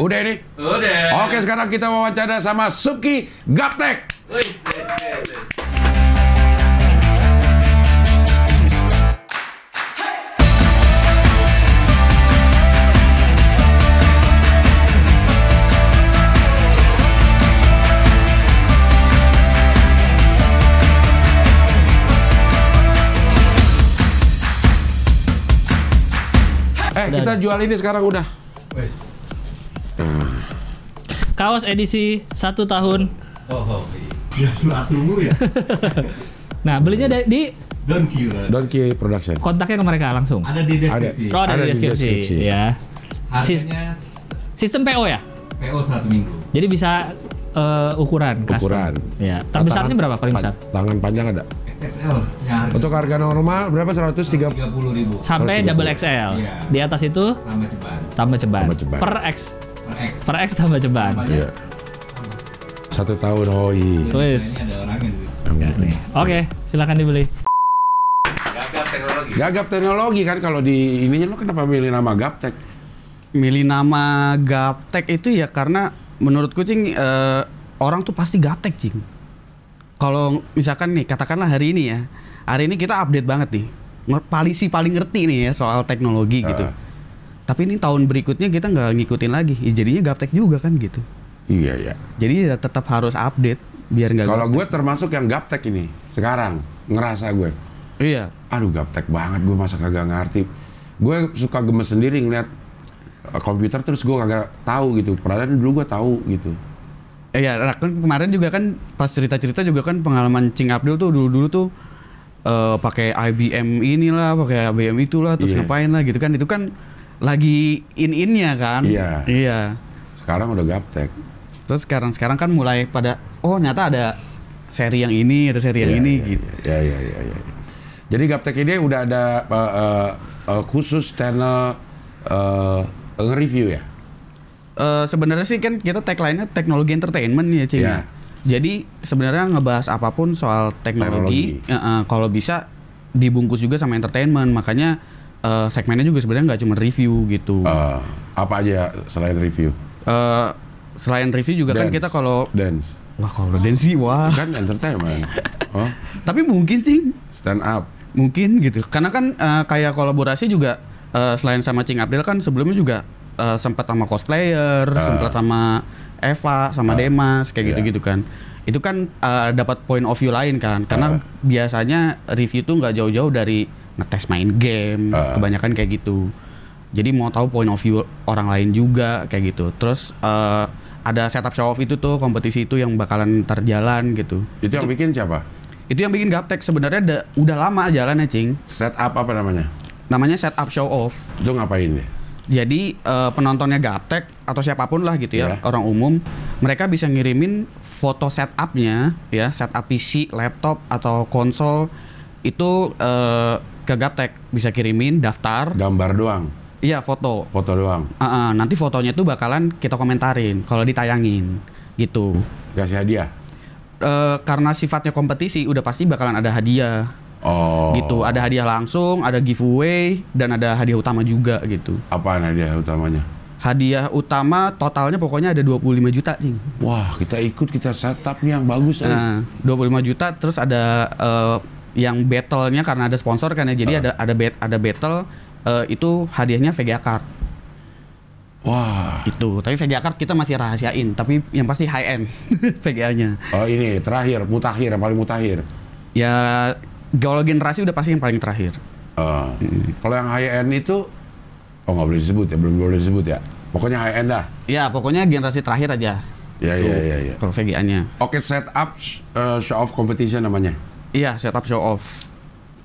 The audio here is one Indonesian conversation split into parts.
Udah ini? Udah. Oke, sekarang kita wawancara sama Suki Gaptek. Eh, kita jual ini sekarang udah. Kaos edisi satu tahun. Oh, oh. Iya. ya dulu ya. nah belinya di, di Donkey. Donkey Production. Kontaknya ke mereka langsung. Ada di deskripsi. Ada, oh, ada, ada di deskripsi. Di deskripsi. Ya. Harganya sistem PO ya? PO satu minggu. Jadi bisa uh, ukuran custom. Ukuran. Ya. Terbesarnya tangan, berapa paling besar? Tangan panjang ada. XXL. Ya, Untuk harga normal berapa? 130 ribu. Sampai 130. double XL. Ya. Di atas itu tambah ceban. Tambah ceban. Tambah ceban. Per X per X tambah ceban iya satu tahun oh iya oke silakan dibeli gagap teknologi gagap teknologi kan kalau di ininya lo kenapa milih nama gaptek milih nama gaptek itu ya karena menurut kucing uh, eh, orang tuh pasti gaptek cing kalau misalkan nih katakanlah hari ini ya hari ini kita update banget nih paling sih paling ngerti nih ya soal teknologi uh. gitu ah tapi ini tahun berikutnya kita nggak ngikutin lagi ya, jadinya gaptek juga kan gitu iya ya jadi ya tetap harus update biar nggak kalau gue termasuk yang gaptek ini sekarang ngerasa gue iya aduh gaptek banget gue masa kagak ngerti gue suka gemes sendiri ngeliat eh, komputer terus gue kagak tahu gitu padahal dulu gue tahu gitu Eh ya, kan kemarin juga kan pas cerita-cerita juga kan pengalaman Cing Abdul tuh dulu-dulu tuh uh, pakai IBM inilah, pakai IBM itulah, terus yeah. ngapain lah gitu kan. Itu kan lagi in-innya kan. Iya. Iya. Sekarang udah gaptek. Terus sekarang sekarang kan mulai pada oh nyata ada seri yang ini, ada seri yang iya, ini iya, gitu. Iya, iya, iya, iya. iya. Jadi gaptek ini udah ada uh, uh, uh, khusus channel uh, nge-review ya. Uh, sebenarnya sih kan kita tagline-nya teknologi entertainment ya, Cing. Yeah. Iya. Jadi sebenarnya ngebahas apapun soal teknologi, teknologi. Uh, uh, kalau bisa dibungkus juga sama entertainment. Makanya uh, segmennya juga sebenarnya nggak cuma review gitu. Uh, apa aja selain review? Uh, selain review juga kan dance. kan kita kalau dance. Wah kalau dance sih wah. Kan entertainment. oh. Tapi mungkin sih. Stand up. Mungkin gitu. Karena kan uh, kayak kolaborasi juga uh, selain sama Cing April kan sebelumnya juga uh, sempat sama cosplayer, uh. Ah. sempat sama Eva, sama uh. Demas kayak iya. gitu-gitu yeah. kan itu kan uh, dapat point of view lain kan karena uh. biasanya review tuh nggak jauh-jauh dari ngetes main game uh. kebanyakan kayak gitu jadi mau tahu point of view orang lain juga kayak gitu terus uh, ada setup show off itu tuh kompetisi itu yang bakalan terjalan gitu itu, itu yang bikin siapa itu yang bikin gaptek sebenarnya da, udah lama jalannya cing setup apa namanya namanya setup show off itu ngapain ya jadi uh, penontonnya gaptek atau siapapun lah gitu ya yeah. orang umum mereka bisa ngirimin foto setupnya ya setup PC laptop atau konsol itu uh, ke Gaptek bisa kirimin daftar gambar doang iya foto foto doang uh -uh, nanti fotonya tuh bakalan kita komentarin kalau ditayangin gitu kasih hadiah uh, karena sifatnya kompetisi udah pasti bakalan ada hadiah Oh. Gitu, ada hadiah langsung, ada giveaway, dan ada hadiah utama juga gitu. apa hadiah utamanya? Hadiah utama totalnya pokoknya ada 25 juta, Cing. Wah, kita ikut, kita setup nih yang bagus. Nah, puluh 25 juta, terus ada uh, yang battle karena ada sponsor kan ya. Jadi uh. ada ada bet, ada battle uh, itu hadiahnya VGA card. Wah. Itu. Tapi VGA card kita masih rahasiain, tapi yang pasti high end VGA-nya. Oh, ini terakhir, mutakhir yang paling mutakhir. Ya kalau generasi udah pasti yang paling terakhir. Uh, hmm. Kalau yang high end itu oh nggak boleh disebut ya, belum boleh disebut ya. Pokoknya high end dah. Ya, pokoknya generasi terakhir aja. Ya, ya, ya, ya. Kalau VGA-nya. Oke, okay, setup uh, eh, show off competition namanya. Iya, setup show off.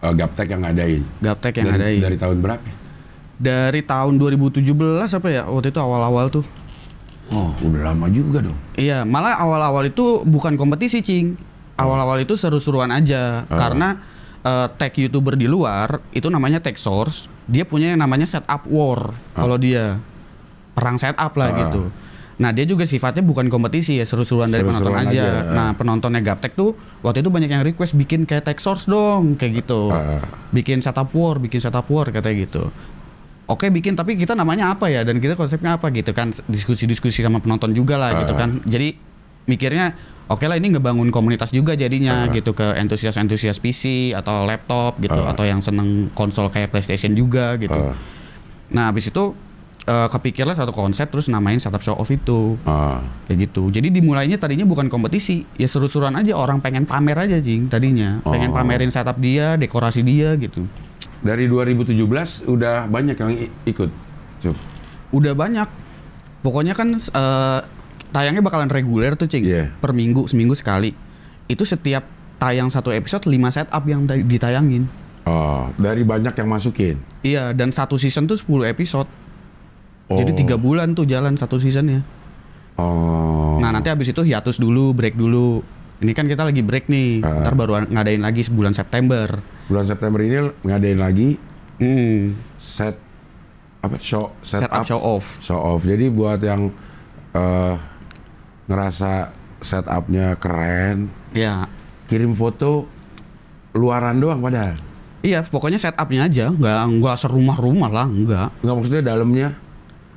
Uh, Gaptek yang ngadain. Gaptek yang dari, ngadain. Dari tahun berapa? Dari tahun 2017 apa ya? Waktu itu awal-awal tuh. Oh, udah lama juga dong. Iya, malah awal-awal itu bukan kompetisi, Cing. Oh. Awal-awal itu seru-seruan aja uh. karena uh, eh, tag YouTuber di luar itu namanya tag source, dia punya yang namanya setup war uh. kalau oh. dia perang setup lah uh. gitu. Nah dia juga sifatnya bukan kompetisi ya seru-seruan dari penonton aja. aja. Nah penontonnya Gaptek tuh waktu itu banyak yang request bikin kayak tech source dong kayak gitu. Uh. Bikin setup war, bikin setup war katanya gitu. Oke bikin tapi kita namanya apa ya dan kita konsepnya apa gitu kan diskusi-diskusi sama penonton juga lah uh. gitu ah. kan. Jadi mikirnya oke lah ini ngebangun komunitas juga jadinya uh. gitu ke entusias-entusias PC atau laptop gitu uh. atau yang seneng konsol kayak PlayStation juga gitu. Uh. Nah habis itu uh, eh, kepikiran satu konsep terus namain startup show off itu ah. kayak gitu jadi dimulainya tadinya bukan kompetisi ya seru-seruan aja orang pengen pamer aja jing tadinya oh. pengen pamerin startup dia dekorasi dia gitu dari 2017 udah banyak yang ikut Cuk. udah banyak pokoknya kan uh, tayangnya bakalan reguler tuh cing yeah. per minggu seminggu sekali itu setiap tayang satu episode lima setup yang ditayangin Oh, dari banyak yang masukin. Iya, dan satu season tuh 10 episode Oh. Jadi tiga bulan tuh jalan satu season ya. Oh. Nah nanti habis itu hiatus dulu, break dulu. Ini kan kita lagi break nih. Uh. Ntar baru ngadain lagi sebulan September. Bulan September ini ngadain lagi. Hmm. Set apa show set, set up, up show off. Show off. Jadi buat yang uh, ngerasa setupnya keren. Ya. Kirim foto luaran doang padahal. Iya, pokoknya setupnya aja, nggak nggak serumah rumah lah, nggak. Nggak maksudnya dalamnya?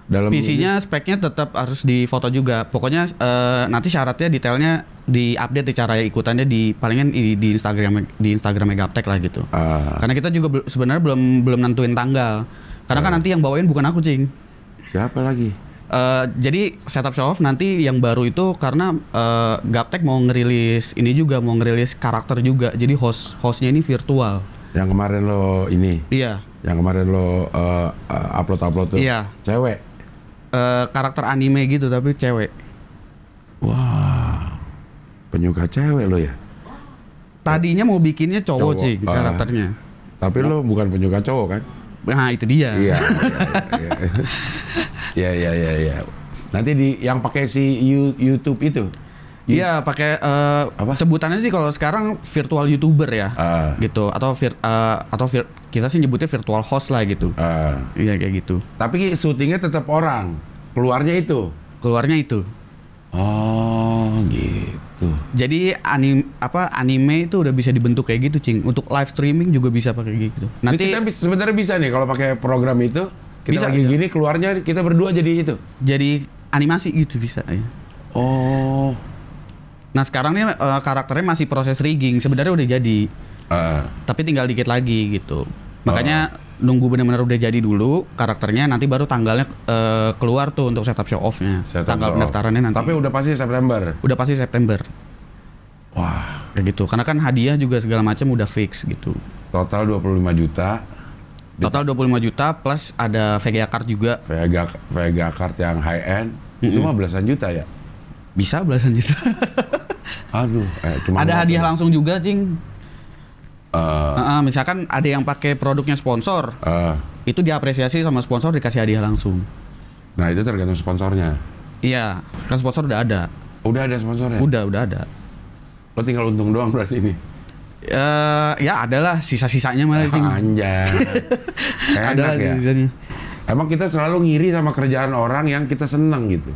dalam PC-nya speknya tetap harus difoto juga. Pokoknya uh, nanti syaratnya detailnya diupdate di cara ikutannya di palingan di, di Instagram di Instagram Megaptek lah gitu. Uh. Karena kita juga sebenarnya belum belum nentuin tanggal. Karena uh. kan ah. nanti yang bawain bukan aku, Cing. Siapa lagi? Uh, jadi setup show off nanti yang baru itu karena uh, Gaptek mau ngerilis ini juga mau ngerilis karakter juga. Jadi host hostnya ini virtual. Yang kemarin lo ini. Iya. Yang kemarin lo uh, upload upload tuh. Iya. Cewek uh, karakter anime gitu tapi cewek. Wah. Penyuka cewek lo ya? Tadinya mau bikinnya cowok, cowok. sih uh, karakternya. Tapi lo bukan penyuka cowok kan? Nah, itu dia. Iya. Iya, iya, iya, iya, iya, iya, iya. Nanti di yang pakai si YouTube itu. Iya, pakai uh, sebutannya sih kalau sekarang virtual YouTuber ya. Uh. Gitu atau vir, uh, atau vir, kita sih nyebutnya virtual host lah gitu. Uh, iya kayak gitu. Tapi syutingnya tetap orang, keluarnya itu. Keluarnya itu. Oh gitu. Jadi anim apa anime itu udah bisa dibentuk kayak gitu, cing. Untuk live streaming juga bisa pakai gitu. Nanti sebenarnya bisa nih kalau pakai program itu. Kita bisa, lagi ya. gini keluarnya kita berdua jadi itu. Jadi animasi gitu bisa ya. Oh. Nah sekarang nih eh, karakternya masih proses rigging. Sebenarnya udah jadi uh. tapi tinggal dikit lagi gitu makanya uh. nunggu benar-benar udah jadi dulu karakternya nanti baru tanggalnya uh, keluar tuh untuk setup show offnya set tanggal show pendaftarannya nanti tapi udah pasti September udah pasti September wah kayak gitu karena kan hadiah juga segala macam udah fix gitu total 25 juta total 25 juta plus ada VGA card juga VGA VGA card yang high end mm -mm. cuma belasan juta ya bisa belasan juta aduh eh, cuma ada hadiah langsung juga Jing. Uh, uh, misalkan ada yang pakai produknya sponsor, uh, itu diapresiasi sama sponsor dikasih hadiah langsung. Nah itu tergantung sponsornya. Iya, kan sponsor udah ada. Udah ada sponsornya. Udah, udah ada. Lo tinggal untung doang berarti ini. Uh, ya adalah sisa-sisanya malah itu. anjay adalah ya emang kita selalu ngiri sama kerjaan orang yang kita seneng gitu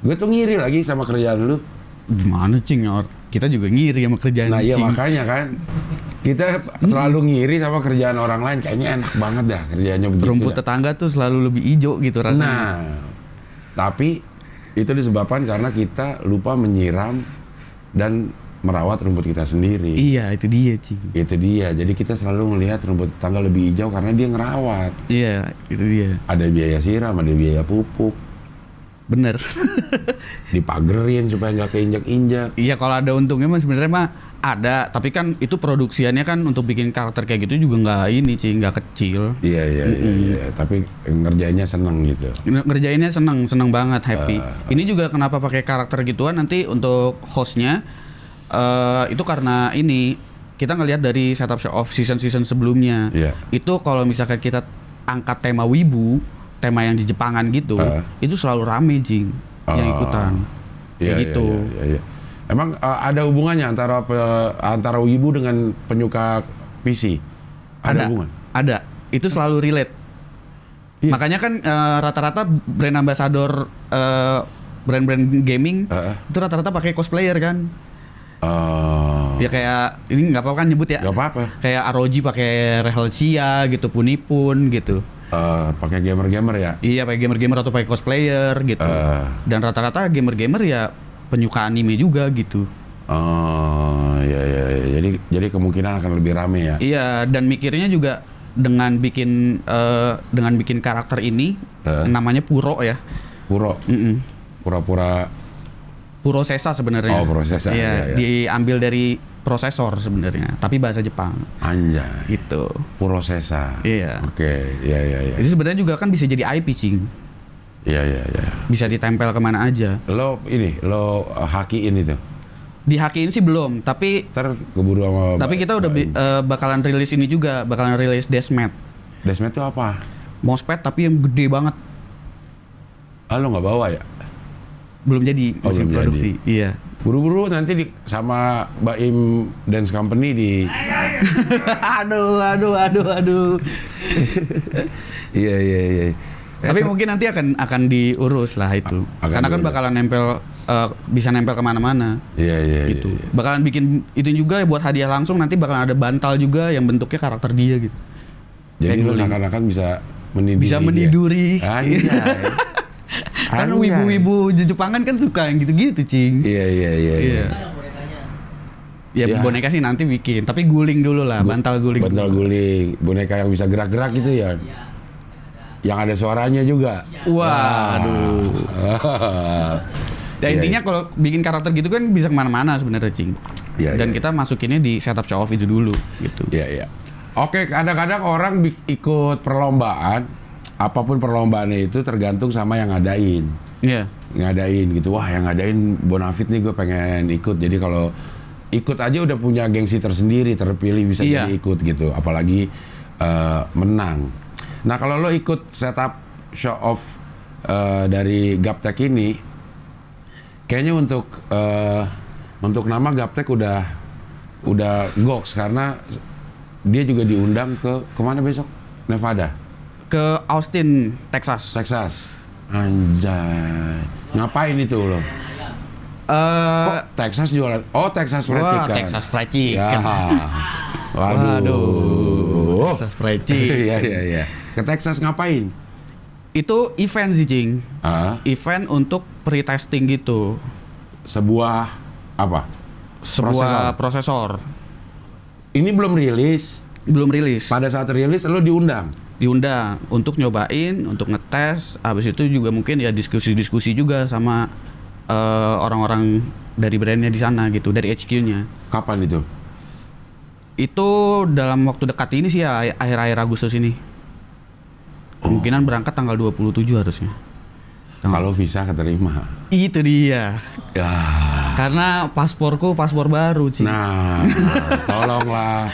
gue tuh ngiri lagi sama kerjaan lu gimana cing kita juga ngiri sama kerjaan nah iya makanya kan kita selalu ngiri sama kerjaan orang lain kayaknya enak banget dah kerjanya begitu rumput dah. tetangga tuh selalu lebih hijau gitu rasanya nah tapi itu disebabkan karena kita lupa menyiram dan merawat rumput kita sendiri iya itu dia cing. itu dia jadi kita selalu melihat rumput tetangga lebih hijau karena dia ngerawat iya itu dia ada biaya siram ada biaya pupuk bener dipagerin supaya nggak keinjak-injak iya kalau ada untungnya mah sebenarnya mah ada tapi kan itu produksiannya kan untuk bikin karakter kayak gitu juga nggak ini sih nggak kecil iya iya, mm -hmm. iya iya tapi ngerjainnya seneng gitu ngerjainnya seneng seneng banget happy uh, uh. ini juga kenapa pakai karakter gituan nanti untuk hostnya uh, itu karena ini kita ngelihat dari setup show of season season sebelumnya yeah. itu kalau misalkan kita angkat tema wibu tema yang di Jepangan gitu uh. itu selalu rame jing uh. yang ikutan yeah, gitu yeah, yeah, yeah, yeah. Emang uh, ada hubungannya antara pe, antara ibu dengan penyuka PC? Ada, ada hubungan? Ada. Itu selalu relate. Iya. Makanya kan rata eh, rata-rata brand ambassador uh, brand-brand gaming uh. itu rata-rata pakai cosplayer kan. Uh, ya kayak ini nggak apa-apa kan nyebut ya? Gak apa-apa. Kayak ROG pakai Rehelcia gitu, Punipun gitu. Uh, pakai gamer-gamer ya? Iya, pakai gamer-gamer atau pakai cosplayer gitu. Uh. Dan rata-rata gamer-gamer ya penyuka anime juga gitu. Oh ya ya jadi jadi kemungkinan akan lebih rame ya. Iya dan mikirnya juga dengan bikin uh, dengan bikin karakter ini uh. namanya Puro ya. Puro. Pura-pura. Puro Sesa sebenarnya. Oh Puro Sesa. Iya ya, ya. diambil dari prosesor sebenarnya tapi bahasa Jepang. Anjay. Gitu. Puro Sesa. Iya. Oke okay. ya ya ya. Jadi sebenarnya juga kan bisa jadi eye cing. Iya iya iya. Bisa ditempel kemana aja. Lo ini lo hakiin itu. Dihakiin sih belum, tapi ntar keburu sama. Tapi kita udah uh, bakalan rilis ini juga, bakalan rilis Desmet. Desmet itu apa? Mousepad tapi yang gede banget. Ah lo nggak bawa ya? Belum jadi oh, masih belum produksi. Jadi. Iya. Buru-buru nanti di, sama Baim Dance Company di aduh aduh aduh aduh. Iya iya iya. Tapi mungkin nanti akan akan diurus lah itu. Akan Karena kan diurus. bakalan nempel uh, bisa nempel kemana-mana. Iya iya. iya gitu. Iya, iya. Bakalan bikin itu juga buat hadiah langsung nanti bakalan ada bantal juga yang bentuknya karakter dia gitu. Jadi lu seakan-akan bisa meniduri. Bisa meniduri. kan wibu-wibu Jepangan kan suka yang gitu-gitu, Cing. Iya iya iya. iya. iya. Ya, ya boneka sih nanti bikin, tapi guling dulu lah, bantal guling. Bantal dulu. guling, boneka yang bisa gerak-gerak gitu ya. ya yang ada suaranya juga. Waduh. Dan ya, intinya ya. kalau bikin karakter gitu kan bisa kemana-mana sebenarnya cing. Ya, Dan ya. kita masukinnya di setup show off itu dulu gitu. Iya iya. Oke kadang-kadang orang ikut perlombaan apapun perlombaannya itu tergantung sama yang ngadain. Iya. Ngadain gitu wah yang ngadain bonafit nih gue pengen ikut jadi kalau ikut aja udah punya gengsi tersendiri terpilih bisa ya. jadi ikut gitu apalagi uh, menang. Nah kalau lo ikut setup show off uh, dari Gaptek ini, kayaknya untuk uh, untuk nama Gaptek udah udah goks karena dia juga diundang ke kemana besok Nevada ke Austin Texas Texas anjay ngapain itu lo Uh, Kok Texas jualan? Oh Texas Fried Wah, Texas Fried Chicken. Ya. Waduh. Waduh. Texas Fried iya, iya, Chicken. Iya iya iya. Ke Texas ngapain? Itu event sih, Jing. Uh? Event untuk pre-testing gitu. Sebuah apa? Sebuah prosesor. prosesor. Ini belum rilis. Belum rilis. Pada saat rilis lo diundang diundang untuk nyobain, untuk ngetes. Habis itu juga mungkin ya diskusi-diskusi juga sama orang eh, orang-orang dari brandnya di sana gitu, dari HQ-nya. Kapan itu? Itu dalam waktu dekat ini sih ya, akhir-akhir Agustus ini. Kemungkinan berangkat tanggal 27 harusnya. Tanggal. Kalau visa keterima. Itu dia. Ya. Karena pasporku paspor baru, Ci. Nah, tolonglah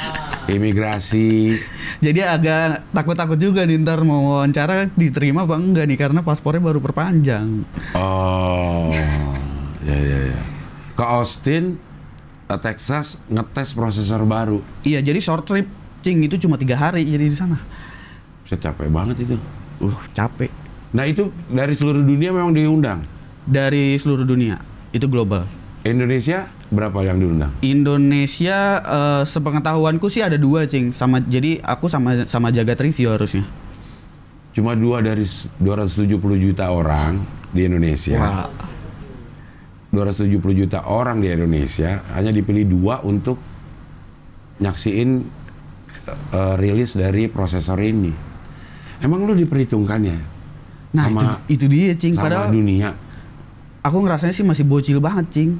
imigrasi. Jadi agak takut-takut juga nih ntar mau wawancara diterima bang enggak nih karena paspornya baru perpanjang. Oh. ya ya ya. Ke Austin, Texas ngetes prosesor baru. Iya, jadi short trip cing itu cuma tiga hari jadi di sana. Saya capek banget itu. Uh, capek. Nah itu dari seluruh dunia memang diundang? Dari seluruh dunia, itu global. Indonesia berapa yang diundang? Indonesia uh, sepengetahuanku sih ada dua cing, sama jadi aku sama sama jaga review harusnya. Cuma dua dari 270 juta orang di Indonesia. Wah. 270 juta orang di Indonesia hanya dipilih dua untuk nyaksiin uh, rilis dari prosesor ini Emang lu diperhitungkan ya? Nah sama, itu, itu dia cing. Sama padahal dunia. Aku ngerasanya sih masih bocil banget cing.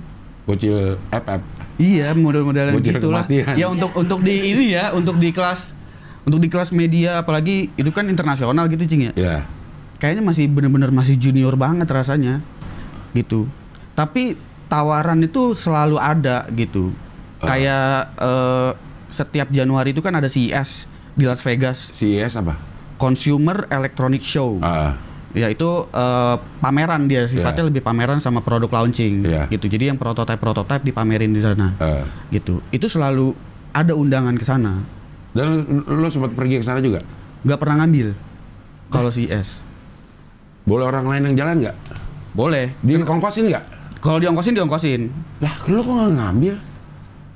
Bocil FF. Iya model-modelan gitulah. Kematian. Ya untuk untuk di ini ya untuk di kelas untuk di kelas media apalagi itu kan internasional gitu cing ya. Iya. Kayaknya masih bener-bener masih junior banget rasanya gitu. Tapi tawaran itu selalu ada gitu. Uh. Kayak uh, setiap Januari itu kan ada CES di Las Vegas. CES apa? Consumer Electronic Show. Uh. Ya itu uh, pameran dia sifatnya yeah. lebih pameran sama produk launching yeah. gitu. Jadi yang prototipe-prototipe dipamerin di sana. Uh. Gitu. Itu selalu ada undangan ke sana. Dan lu, sempat pergi ke sana juga? Gak pernah ngambil. Kalau CS. Boleh orang lain yang jalan nggak? Boleh. Diongkosin nggak? Kalau diongkosin diongkosin. Lah, lo kok nggak ngambil?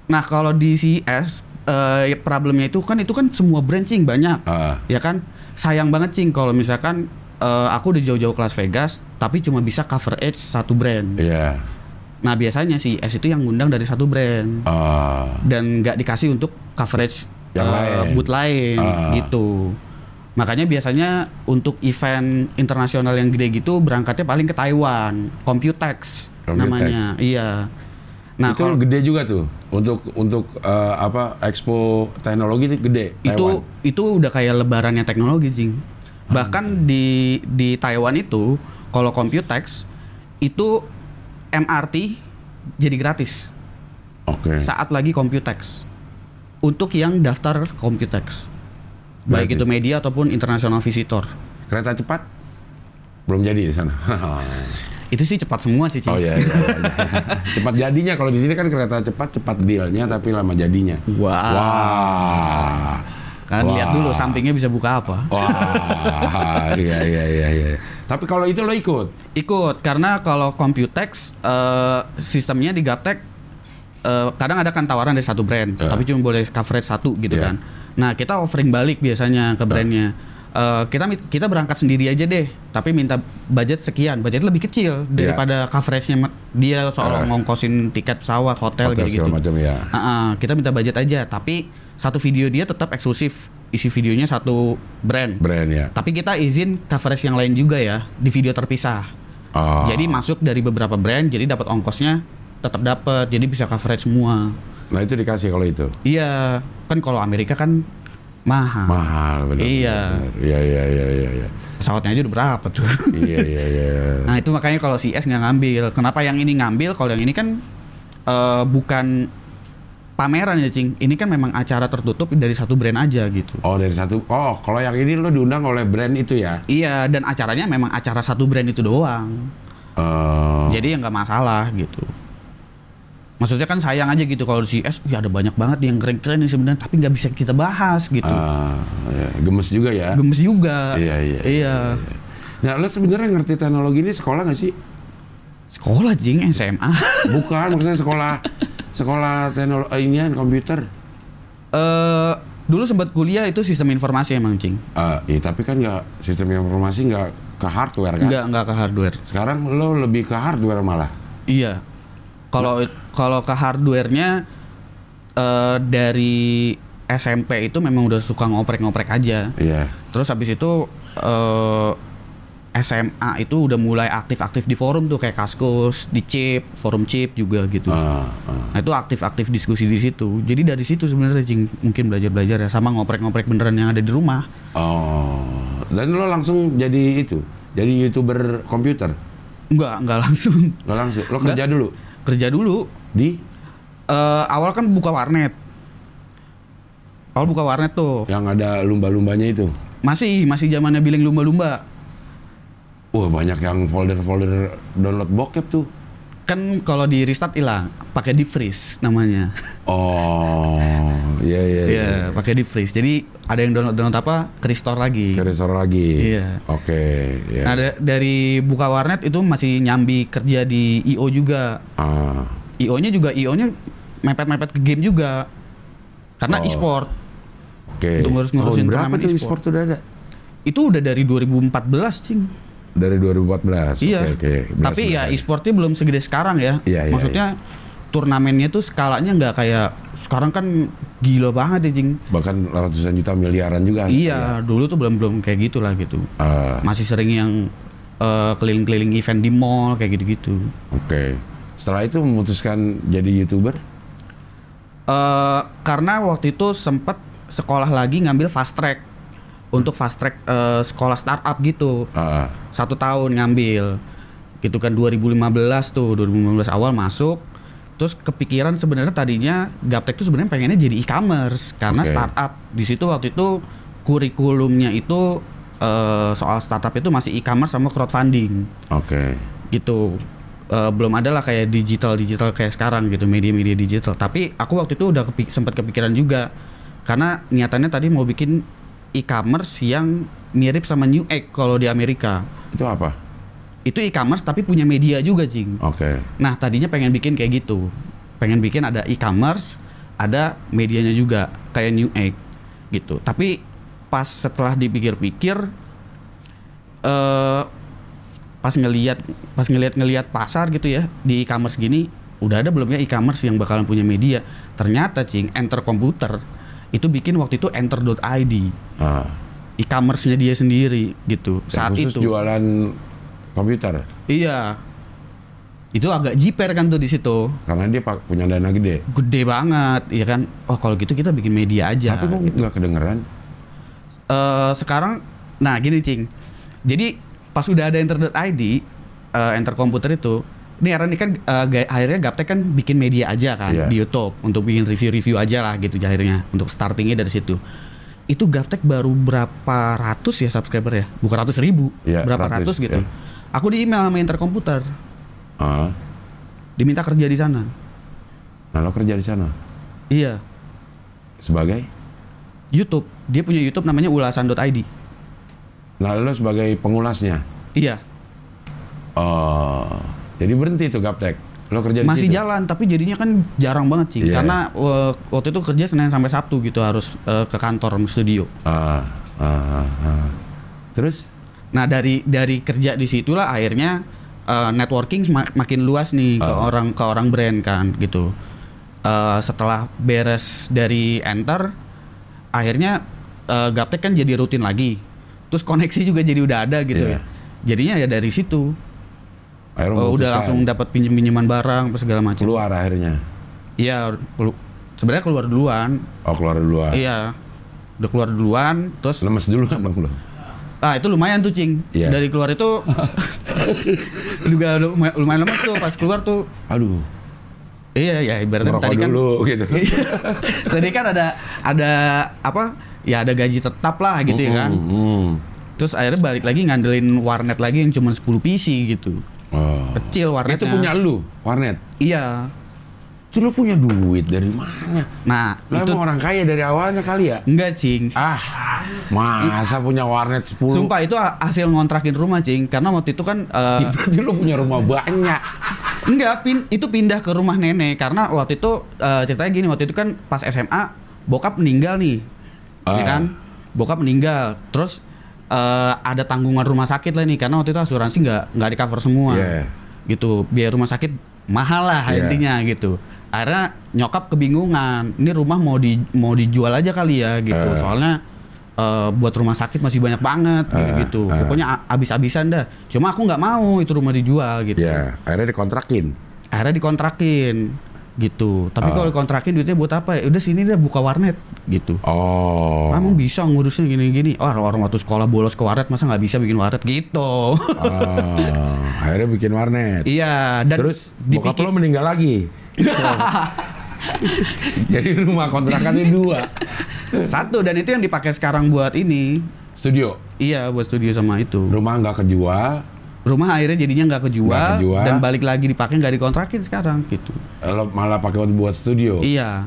Nah, kalau di CS uh, eh, problemnya itu kan itu kan semua branching banyak, uh. ya kan? sayang banget cing kalau misalkan uh, aku udah jauh-jauh kelas Vegas tapi cuma bisa cover edge satu brand. Iya. Yeah. Nah biasanya si S itu yang ngundang dari satu brand uh. dan nggak dikasih untuk coverage yang uh, lain. boot lain uh. gitu. Makanya biasanya untuk event internasional yang gede gitu berangkatnya paling ke Taiwan, Computex, Computex. namanya. Iya. Nah, itu kalau, gede juga tuh untuk untuk uh, apa Expo Teknologi itu gede. Itu Taiwan. itu udah kayak lebarannya teknologi sih. Ah, Bahkan gitu. di di Taiwan itu kalau Computex itu MRT jadi gratis. Oke. Okay. Saat lagi Computex. Untuk yang daftar Computex. Berarti. Baik itu media ataupun internasional visitor. Kereta cepat belum jadi di sana. Itu sih cepat semua sih, Cing. Oh iya, iya, iya. cepat jadinya. Kalau di sini kan kereta cepat, cepat dealnya tapi lama jadinya. Wah. Wow. Wah. Kan lihat dulu sampingnya bisa buka apa. Wah, iya, iya, iya, iya. Tapi kalau itu lo ikut? Ikut, karena kalau Computex, uh, sistemnya di Gaptek, uh, eh, kadang ada kan tawaran dari satu brand, uh. tapi cuma boleh coverage satu gitu yeah. kan. Nah, kita offering balik biasanya ke iya. brandnya. Uh uh, kita kita berangkat sendiri aja deh, tapi minta budget sekian, budget lebih kecil iya. daripada yeah. coveragenya dia soal uh, iya. ngongkosin tiket pesawat, hotel, hotel gitu-gitu. Macam, ya. uh, uh, kita minta budget aja, tapi satu video dia tetap eksklusif isi videonya satu brand. Brand ya. Tapi kita izin coverage yang lain juga ya di video terpisah. uh. Jadi masuk dari beberapa brand, jadi dapat ongkosnya tetap dapat, jadi bisa coverage semua. Nah itu dikasih kalau itu. Iya, kan kalau Amerika kan mahal. Mahal, iya. benar. Iya. Iya, iya, iya, iya. Ya. Pesawatnya aja udah berapa tuh? iya, iya, iya. Nah itu makanya kalau si S nggak ngambil. Kenapa yang ini ngambil? Kalau yang ini kan uh, bukan pameran ya cing ini kan memang acara tertutup dari satu brand aja gitu oh dari satu oh kalau yang ini lo diundang oleh brand itu ya iya dan acaranya memang acara satu brand itu doang uh... jadi ya nggak masalah gitu maksudnya kan sayang aja gitu kalau si S ya ada banyak banget yang keren-keren yang sebenarnya tapi nggak bisa kita bahas gitu uh, ya. gemes juga ya gemes juga iya, iya iya iya, iya. iya. nah lo sebenarnya ngerti teknologi ini sekolah nggak sih sekolah jing SMA bukan maksudnya sekolah sekolah teknologi eh, ini komputer eh uh, dulu sempat kuliah itu sistem informasi emang cing uh, ah, iya tapi kan nggak sistem informasi nggak ke hardware kan nggak nggak ke hardware sekarang lo lebih ke hardware malah iya kalau iya. kalau ke hardwarenya uh, dari SMP itu memang udah suka ngoprek-ngoprek aja. Iya. Terus habis itu uh, eh, SMA itu udah mulai aktif-aktif di forum tuh kayak Kaskus, di Chip, forum Chip juga gitu. Uh, uh. Nah itu aktif-aktif diskusi di situ. Jadi dari situ sebenarnya mungkin belajar-belajar ya sama ngoprek-ngoprek beneran yang ada di rumah. Oh. Dan lo langsung jadi itu, jadi YouTuber komputer? Enggak, enggak langsung. Enggak langsung. Lo kerja enggak, dulu. Kerja dulu. Di? Uh, awal kan buka warnet. Awal buka warnet tuh. Yang ada lumba-lumbanya itu? Masih, masih zamannya billing lumba-lumba. Wah banyak yang folder-folder download bokep tuh kan kalau di restart hilang pakai di freeze namanya oh iya iya iya, iya, iya. pakai di freeze jadi ada yang download download apa ke restore lagi ke restore lagi iya yeah. oke okay, iya. yeah. nah dari buka warnet itu masih nyambi kerja di io juga ah. io nya juga io nya mepet mepet ke game juga karena oh. e-sport oke okay. untuk ngurus oh, berapa tuh e-sport e udah ada itu udah dari 2014 cing dari 2014. Iya. Okay, okay. Tapi ya e-sportnya belum segede sekarang ya. Iya, iya, Maksudnya iya. turnamennya tuh skalanya nggak kayak sekarang kan gila banget ya Jing. Bahkan ratusan juta miliaran juga. Iya, ya. dulu tuh belum belum kayak gitulah gitu. Uh. Masih sering yang eh, keliling-keliling uh, event di mall kayak gitu-gitu. Oke. Okay. Setelah itu memutuskan jadi YouTuber? Uh, karena waktu itu sempet sekolah lagi ngambil fast track untuk fast track uh, sekolah startup gitu. Uh. Satu tahun ngambil. Gitu kan 2015 tuh, 2015 awal masuk. Terus kepikiran sebenarnya tadinya Gaptek tuh sebenarnya pengennya jadi e-commerce karena okay. startup. Di situ waktu itu kurikulumnya itu uh, soal startup itu masih e-commerce sama crowdfunding. Oke. Okay. Gitu. Uh, belum ada lah kayak digital digital kayak sekarang gitu media-media digital tapi aku waktu itu udah kepik sempat kepikiran juga karena niatannya tadi mau bikin e-commerce yang mirip sama New Egg kalau di Amerika. Itu apa? Itu e-commerce tapi punya media juga, Jing. Oke. Okay. Nah, tadinya pengen bikin kayak gitu. Pengen bikin ada e-commerce, ada medianya juga kayak New Egg gitu. Tapi pas setelah dipikir-pikir eh pas ngelihat pas ngelihat ngelihat pasar gitu ya di e-commerce gini udah ada belum ya e-commerce yang bakalan punya media ternyata cing enter komputer itu bikin waktu itu enter.id uh. Ah. e-commerce-nya dia sendiri gitu ya, saat khusus itu jualan komputer iya itu agak jiper kan tuh di situ karena dia punya dana gede gede banget iya kan oh kalau gitu kita bikin media aja tapi kok gitu. nggak kedengeran uh, sekarang nah gini cing jadi pas udah ada enter.id uh, eh, enter komputer itu nih Aaron ini kan uh, akhirnya Gaptek kan bikin media aja kan yeah. di YouTube untuk bikin review-review aja lah gitu akhirnya untuk startingnya dari situ. Itu Gaptek baru berapa ratus ya subscriber ya? Bukan ratus ribu, yeah, berapa ratus, ratus gitu. Yeah. Aku di email sama interkomputer. Uh. Diminta kerja di sana. Nah lo kerja di sana? Iya. Sebagai? YouTube. Dia punya YouTube namanya ulasan.id. Nah lo sebagai pengulasnya? Iya. Oh. Uh jadi berhenti tuh gaptek. Lo kerja di Masih situ. jalan tapi jadinya kan jarang banget sih yeah. karena uh, waktu itu kerja Senin sampai Sabtu gitu harus uh, ke kantor studio. Uh, uh, uh, uh. Terus nah dari dari kerja di situlah akhirnya uh, networking mak makin luas nih uh. ke orang ke orang brand kan gitu. Uh, setelah beres dari enter akhirnya uh, Gaptek kan jadi rutin lagi. Terus koneksi juga jadi udah ada gitu yeah. ya. Jadinya ya dari situ. Akhirnya oh, udah langsung dapat pinjam pinjaman barang apa segala macam. Keluar akhirnya. Iya, kelu sebenarnya keluar duluan. Oh keluar duluan. Iya, udah keluar duluan, terus. Lemes dulu kan bang Ah itu lumayan tuh cing. Yeah. Dari keluar itu juga lumayan lemes tuh pas keluar tuh. Aduh. Iya ya ibaratnya tadi kan dulu gitu. Iya. tadi kan ada ada apa? Ya ada gaji tetap lah gitu mm -hmm. ya kan. Terus akhirnya balik lagi ngandelin warnet lagi yang cuma 10 PC gitu. Oh. Kecil warnetnya. Itu punya lu, warnet? Iya. Itu lu punya duit dari mana? Nah, lu itu... emang orang kaya dari awalnya kali ya? Enggak, Cing. Ah, masa I... punya warnet 10? Sumpah, itu hasil ngontrakin rumah, Cing. Karena waktu itu kan... Uh... lu punya rumah banyak. Enggak, pin, itu pindah ke rumah nenek karena waktu itu uh, ceritanya gini waktu itu kan pas SMA bokap meninggal nih, uh. ya kan? Bokap meninggal, terus uh, ada tanggungan rumah sakit lah nih karena waktu itu asuransi nggak nggak di cover semua yeah. gitu biar rumah sakit mahal lah yeah. intinya gitu akhirnya nyokap kebingungan ini rumah mau di mau dijual aja kali ya gitu uh. soalnya uh, buat rumah sakit masih banyak banget uh, gitu uh. pokoknya abis-abisan dah cuma aku nggak mau itu rumah dijual gitu yeah. akhirnya dikontrakin akhirnya dikontrakin gitu. Tapi uh. kalau kontrakin duitnya buat apa ya? Udah sini deh buka warnet gitu. Oh. Kamu bisa ngurusin gini-gini. Oh, orang waktu sekolah bolos ke warnet masa nggak bisa bikin warnet gitu. Oh. akhirnya bikin warnet. Iya, dan terus dipikir... bokap lo meninggal lagi. Jadi rumah kontrakannya dua. Satu dan itu yang dipakai sekarang buat ini. Studio. Iya, buat studio sama itu. Rumah nggak kejual, rumah akhirnya jadinya nggak kejual, kejual dan balik lagi dipakai nggak dikontrakin sekarang gitu Lo malah pakai buat studio iya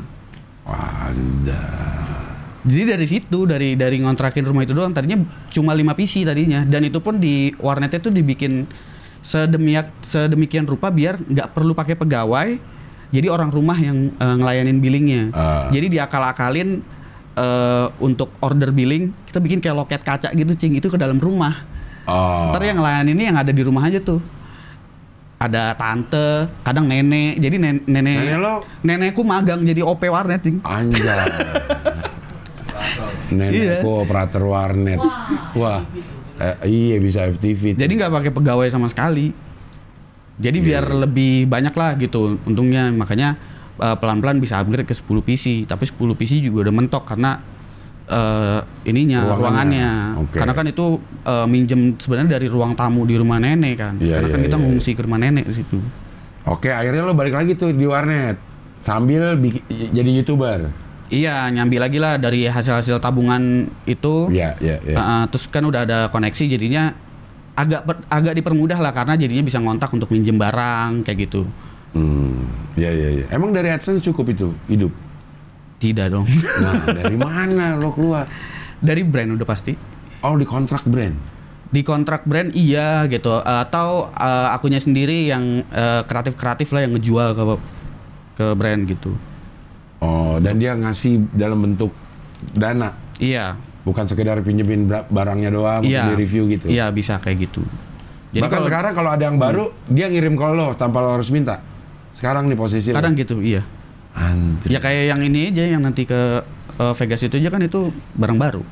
wah jadi dari situ dari dari ngontrakin rumah itu doang tadinya cuma lima PC tadinya dan itu pun di warnetnya tuh dibikin sedemikian sedemikian rupa biar nggak perlu pakai pegawai jadi orang rumah yang uh, ngelayanin billingnya uh. jadi diakal-akalin uh, untuk order billing kita bikin kayak loket kaca gitu cing itu ke dalam rumah Oh. Ntar yang lain ini yang ada di rumah aja tuh. Ada tante, kadang nenek. Jadi nen nenek Nenek lo? Nenekku magang jadi OP warnet, Ting. Anjay. Iya. nenekku iya. operator warnet. Wah. Wah. Eh, iya bisa FTV. Tuh. Jadi nggak pakai pegawai sama sekali. Jadi yeah. biar iya. lebih banyak lah gitu untungnya makanya eh, pelan-pelan uh, bisa upgrade ke 10 PC, tapi 10 PC juga udah mentok karena uh, ininya ruangannya, ruangannya. Okay. karena kan itu uh, minjem sebenarnya dari ruang tamu di rumah nenek kan yeah, karena yeah, kan kita yeah, ngungsi iya. ke rumah nenek situ oke okay, akhirnya lo balik lagi tuh di warnet sambil jadi youtuber Iya, nyambi lagi lah dari hasil-hasil tabungan itu. Iya, iya, iya. Uh, terus kan udah ada koneksi jadinya agak per, agak dipermudah lah karena jadinya bisa ngontak untuk minjem barang kayak gitu. Hmm. Iya, iya, iya. Emang dari AdSense cukup itu hidup? Tidak dong. Nah, dari mana lo keluar? Dari brand udah pasti. Oh, di kontrak brand. Di kontrak brand iya gitu atau uh, akunya sendiri yang eh, kreatif-kreatif lah yang ngejual ke ke brand gitu. Oh, dan dia ngasih dalam bentuk dana. Iya. Bukan sekedar pinjemin barangnya doang iya. di review gitu. Iya, bisa kayak gitu. Jadi Bahkan kalau, sekarang kalau ada yang baru, hmm. dia ngirim ke lo tanpa lo harus minta. Sekarang nih posisi. Sekarang gitu, iya. Andri. Ya kayak yang ini aja yang nanti ke uh, Vegas itu aja kan itu barang baru.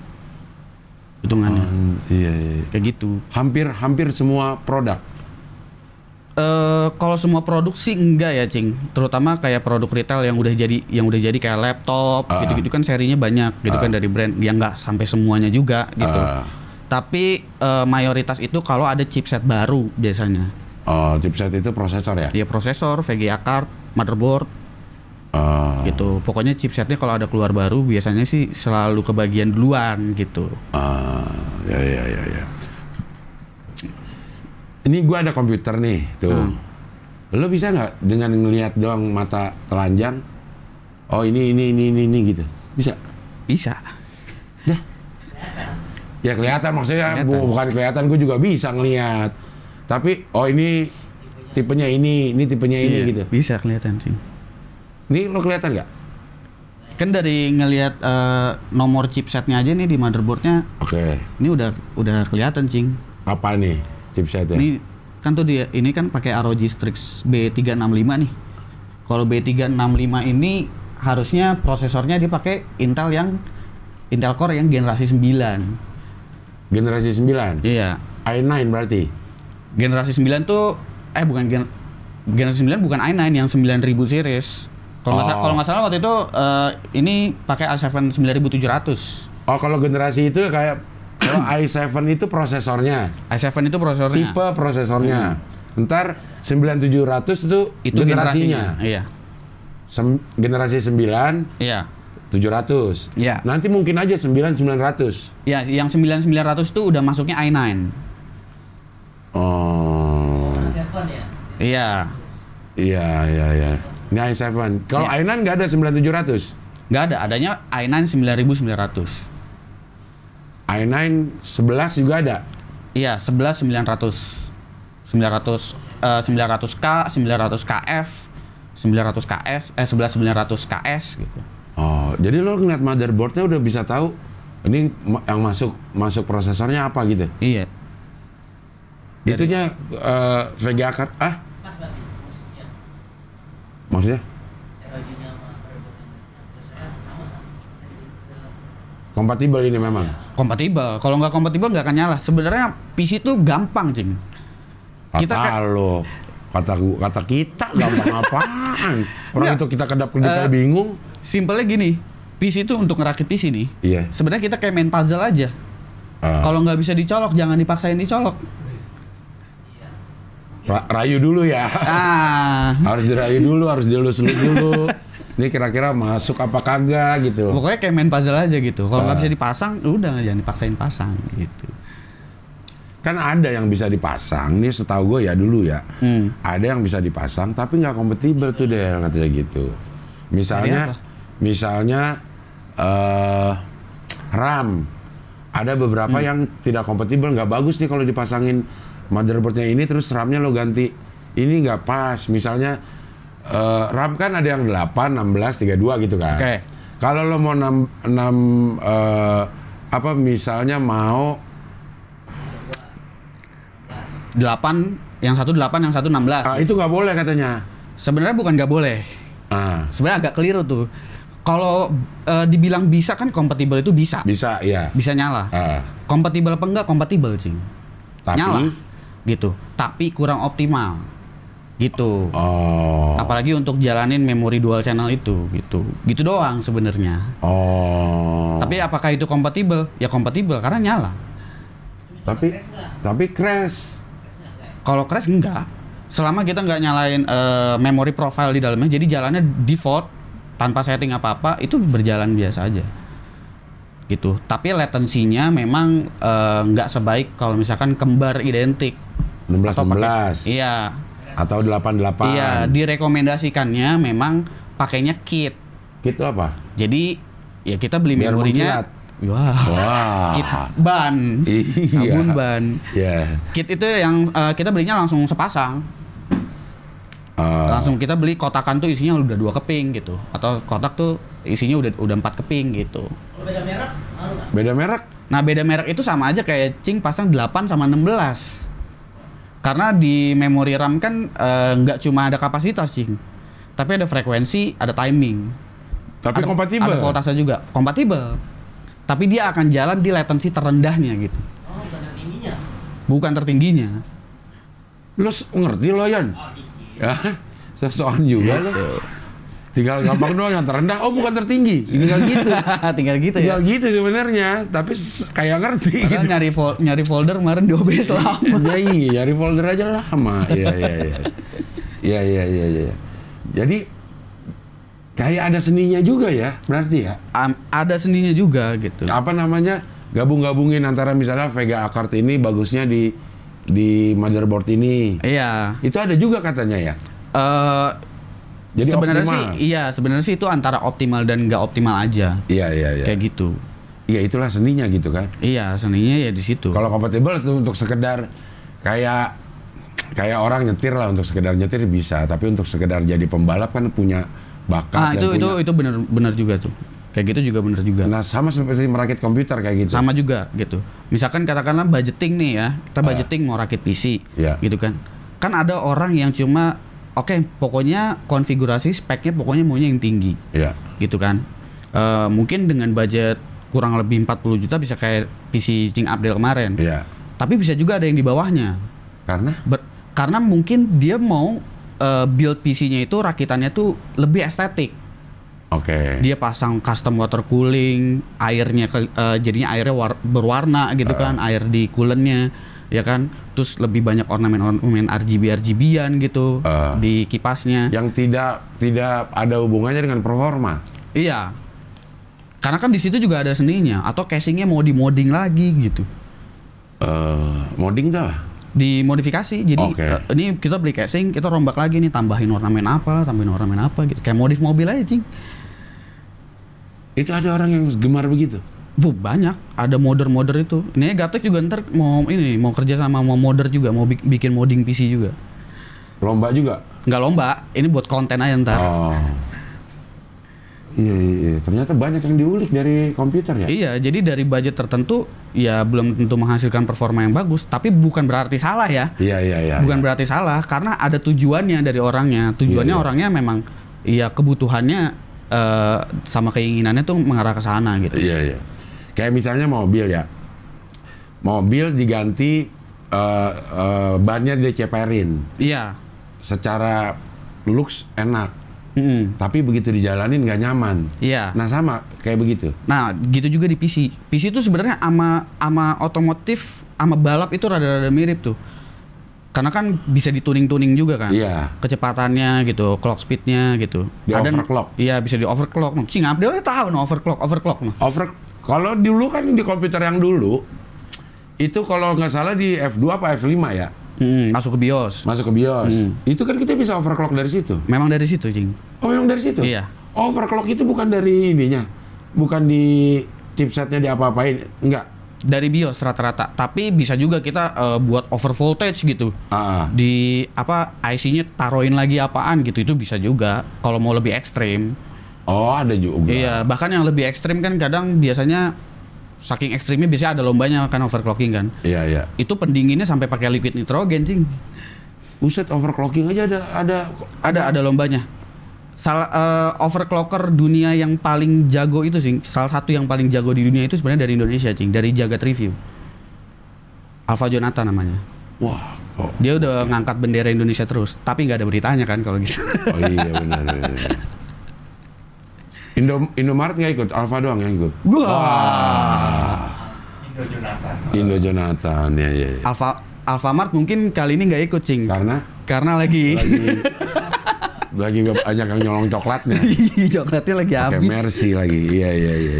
Hitungannya. Um, iya, iya. Kayak gitu. Hampir hampir semua produk. Uh, kalau semua produk sih enggak ya, Cing. Terutama kayak produk retail yang udah jadi yang udah jadi kayak laptop gitu gitu-gitu kan serinya banyak gitu uh, kan ah. dari brand yang enggak sampai semuanya juga gitu. Uh, Tapi uh, mayoritas itu kalau ada chipset baru biasanya. Oh, chipset itu prosesor ya? Iya, prosesor, VGA card, motherboard Uh. gitu pokoknya chipsetnya kalau ada keluar baru biasanya sih selalu kebagian duluan gitu uh, ya ya ya ya ini gue ada komputer nih tuh Uh. lo bisa nggak dengan ngelihat doang mata telanjang oh ini ini ini ini, ini gitu bisa bisa dah ya kelihatan maksudnya kelihatan. bukan kelihatan gue juga bisa ngelihat tapi oh ini tipenya ini ini tipenya ini iya, gitu bisa kelihatan sih ini lo kelihatan nggak? Kan dari ngelihat uh, nomor chipsetnya aja nih di motherboardnya. Oke. Okay. Ini udah udah kelihatan cing. Apa nih chipsetnya? Ini kan tuh dia ini kan pakai ROG Strix B365 nih. Kalau B365 ini harusnya prosesornya dipakai Intel yang Intel Core yang generasi 9. Generasi 9? Iya. i9 berarti. Generasi 9 tuh eh bukan gen, generasi 9 bukan i9 yang 9000 series. Kalau oh. kalau nggak salah waktu itu uh, ini pakai i7 9700. Oh, kalau generasi itu kayak kalau i7 itu prosesornya. i7 itu prosesornya. Tipe prosesornya. Hmm. Ntar 9700 itu, itu generasinya. generasinya. Iya. Sem generasi 9. Iya. 700. Iya. Nanti mungkin aja 9900. Iya, yang 9900 itu udah masuknya i9. Oh. i7 ya? Iya. Iya, iya, iya. 97. Kalau ya. i9 nggak ada 9700? Nggak ada, adanya i9 9900. i9 11 juga ada? Iya, 11 900. 900 uh, 900K, 900KF, 900KS, eh 11 900KS eh, gitu. Oh, jadi lo ngeliat motherboardnya udah bisa tahu ini yang masuk masuk prosesornya apa gitu? Iya. Itunya uh, eh, VGA ah maksudnya kompatibel ini memang iya. kompatibel kalau nggak kompatibel nggak akan nyala sebenarnya PC itu gampang cing kita kalau lo kata kata kita gampang apaan orang itu kita kedap kedip uh, bingung simpelnya gini PC itu untuk ngerakit PC nih iya sebenarnya kita kayak main puzzle aja uh. kalau nggak bisa dicolok jangan dipaksain dicolok Ra rayu dulu ya. Ah. harus dirayu dulu, harus dilus dulu. Ini kira-kira masuk apa kagak gitu. Pokoknya kayak main puzzle aja gitu. Kalau nggak ah. bisa dipasang, udah jangan dipaksain pasang gitu. Kan ada yang bisa dipasang, ini setahu gue ya dulu ya. Hmm. Ada yang bisa dipasang tapi nggak kompatibel tuh deh katanya gitu. Misalnya, misalnya uh, RAM ada beberapa hmm. yang tidak kompatibel, nggak bagus nih kalau dipasangin motherboardnya ini terus RAM-nya lo ganti ini nggak pas misalnya uh, RAM kan ada yang 8, 16, 32 gitu kan okay. kalau lo mau 6, 6 uh, apa misalnya mau 8 yang satu 8 yang satu 16 uh, ah, itu nggak boleh katanya sebenarnya bukan nggak boleh uh. sebenarnya agak keliru tuh kalau e, dibilang bisa kan kompatibel itu bisa. Bisa, iya. Bisa nyala. Uh. Ah. Kompatibel apa enggak? Kompatibel, Cing. Tapi, nyala gitu tapi kurang optimal gitu oh. apalagi untuk jalanin memori dual channel itu gitu gitu doang sebenarnya oh tapi apakah itu kompatibel ya kompatibel karena nyala tapi tapi crash kalau crash enggak selama kita nggak nyalain uh, memori profile di dalamnya jadi jalannya default tanpa setting apa apa itu berjalan biasa aja gitu. Tapi latensinya memang eh, nggak uh, sebaik kalau misalkan kembar identik. 16 atau 16. Pake, iya. Atau 88. Iya, direkomendasikannya memang pakainya kit. Kit itu apa? Jadi ya kita beli memorinya Wah. Wow. Kit ban. Iya. Kabun ban. Iya. Yeah. Kit itu yang uh, kita belinya langsung sepasang. Uh, langsung kita beli kotakan tuh isinya udah dua keping gitu atau kotak tuh isinya udah udah empat keping gitu oh, beda merek beda merek nah beda merek itu sama aja kayak cing pasang 8 sama 16 karena di memori RAM kan eh, nggak uh, cuma ada kapasitas cing tapi ada frekuensi ada timing tapi ada, kompatibel ada voltase juga kompatibel tapi dia akan jalan di latensi terendahnya gitu oh bukan tertingginya bukan tertingginya lu ngerti lo Yan oh, ya sesuatu juga gitu. tinggal gampang doang yang terendah oh bukan tertinggi tinggal gitu tinggal gitu ya? tinggal ya? gitu sebenarnya tapi kayak ngerti gitu. nyari fo- nyari folder kemarin di OBS iya, lama ya, iya nyari folder aja lama iya iya iya iya iya iya ya. jadi kayak ada seninya juga ya berarti ya um, ada seninya juga gitu apa namanya gabung-gabungin antara misalnya Vega Akart ini bagusnya di di motherboard ini. Iya. Itu ada juga katanya ya. Uh, Jadi sebenarnya optimal. sih iya sebenarnya sih itu antara optimal dan nggak optimal aja. Iya iya iya. Kayak gitu. Iya itulah seninya gitu kan. Iya seninya ya di situ. Kalau kompatibel itu untuk sekedar kayak kayak orang nyetir lah untuk sekedar nyetir bisa tapi untuk sekedar jadi pembalap kan punya bakat ah, itu punya... itu itu benar benar juga tuh Kayak gitu juga bener juga. Nah sama seperti merakit komputer kayak gitu. Sama juga gitu. Misalkan katakanlah budgeting nih ya, kita ah. budgeting uh, mau rakit PC, yeah. gitu kan. Kan ada orang yang cuma, oke okay, pokoknya konfigurasi speknya pokoknya maunya yang tinggi, yeah. gitu kan. Uh, mungkin dengan budget kurang lebih 40 juta bisa kayak PC Cing Abdel kemarin. Yeah. Tapi bisa juga ada yang di bawahnya. Karena? Ber karena mungkin dia mau uh, build PC-nya itu rakitannya tuh lebih estetik Oke. Okay. Dia pasang custom water cooling, airnya ke, uh, jadinya airnya war, berwarna gitu uh. kan, air di coolernya ya kan. Terus lebih banyak ornamen-ornamen RGB RGBian gitu uh. di kipasnya. Yang tidak tidak ada hubungannya dengan performa. Iya. Karena kan di situ juga ada seninya atau casingnya mau dimoding lagi gitu. Uh, modding dah dimodifikasi jadi okay. uh, eh, ini kita beli casing kita rombak lagi nih tambahin ornamen apa tambahin ornamen apa gitu kayak modif mobil aja cing itu ada orang yang gemar begitu. Bu, banyak. Ada modder-modder itu. Ini Gatot juga ntar mau ini mau kerja sama mau modder juga, mau bikin modding PC juga. Lomba juga? Nggak lomba, ini buat konten aja ntar. Oh. Iya, iya, iya, ternyata banyak yang diulik dari komputer ya. Iya, jadi dari budget tertentu ya belum tentu menghasilkan performa yang bagus, tapi bukan berarti salah ya. Iya, iya, iya. Bukan iya. berarti salah karena ada tujuannya dari orangnya. Tujuannya iya, iya. orangnya memang ya kebutuhannya Eh, sama keinginannya tuh mengarah ke sana gitu. Iya iya. Kayak misalnya mobil ya, mobil diganti uh, uh, bannya diceperin. Iya. Secara looks enak, Mm. Tapi begitu dijalanin nggak nyaman. Iya. Nah sama kayak begitu. Nah gitu juga di PC. PC itu sebenarnya ama ama otomotif, ama balap itu rada-rada mirip tuh. Karena kan bisa dituning-tuning juga kan. Iya. Kecepatannya gitu, clock speednya gitu. Di Ada overclock. Iya, bisa di overclock. Cing, dia tahu no overclock, overclock. No. Over kalau dulu kan di komputer yang dulu itu kalau nggak salah di F2 apa F5 ya? Hmm, masuk ke BIOS. Masuk ke BIOS. Hmm. Itu kan kita bisa overclock dari situ. Memang dari situ, Cing. Oh, memang dari situ? Iya. Overclock itu bukan dari ininya. Bukan di chipsetnya di apa apain Enggak dari BIOS rata-rata. Tapi bisa juga kita uh, buat over voltage gitu. Uh. Di apa IC-nya taruhin lagi apaan gitu. Itu bisa juga kalau mau lebih ekstrim. Oh, ada juga. Iya, bahkan yang lebih ekstrim kan kadang biasanya saking ekstrimnya biasanya ada lombanya kan overclocking kan. Iya, iya. Itu pendinginnya sampai pakai liquid nitrogen, cing. Buset, overclocking aja ada ada ada ada lombanya salah uh, overclocker dunia yang paling jago itu sih salah satu yang paling jago di dunia itu sebenarnya dari Indonesia cing dari jagat review Alfa Jonathan namanya wah oh. dia udah ngangkat bendera Indonesia terus tapi nggak ada beritanya kan kalau gitu oh iya benar, benar, benar. Indo Mart nggak ikut Alfa doang yang ikut wah wah. Indo Jonathan Indo Jonathan ya ya, ya. Alfa Mart mungkin kali ini nggak ikut cing karena karena lagi, lagi lagi banyak yang nyolong coklatnya. Iya, coklatnya lagi Pake habis. Mercy lagi. Iya iya iya.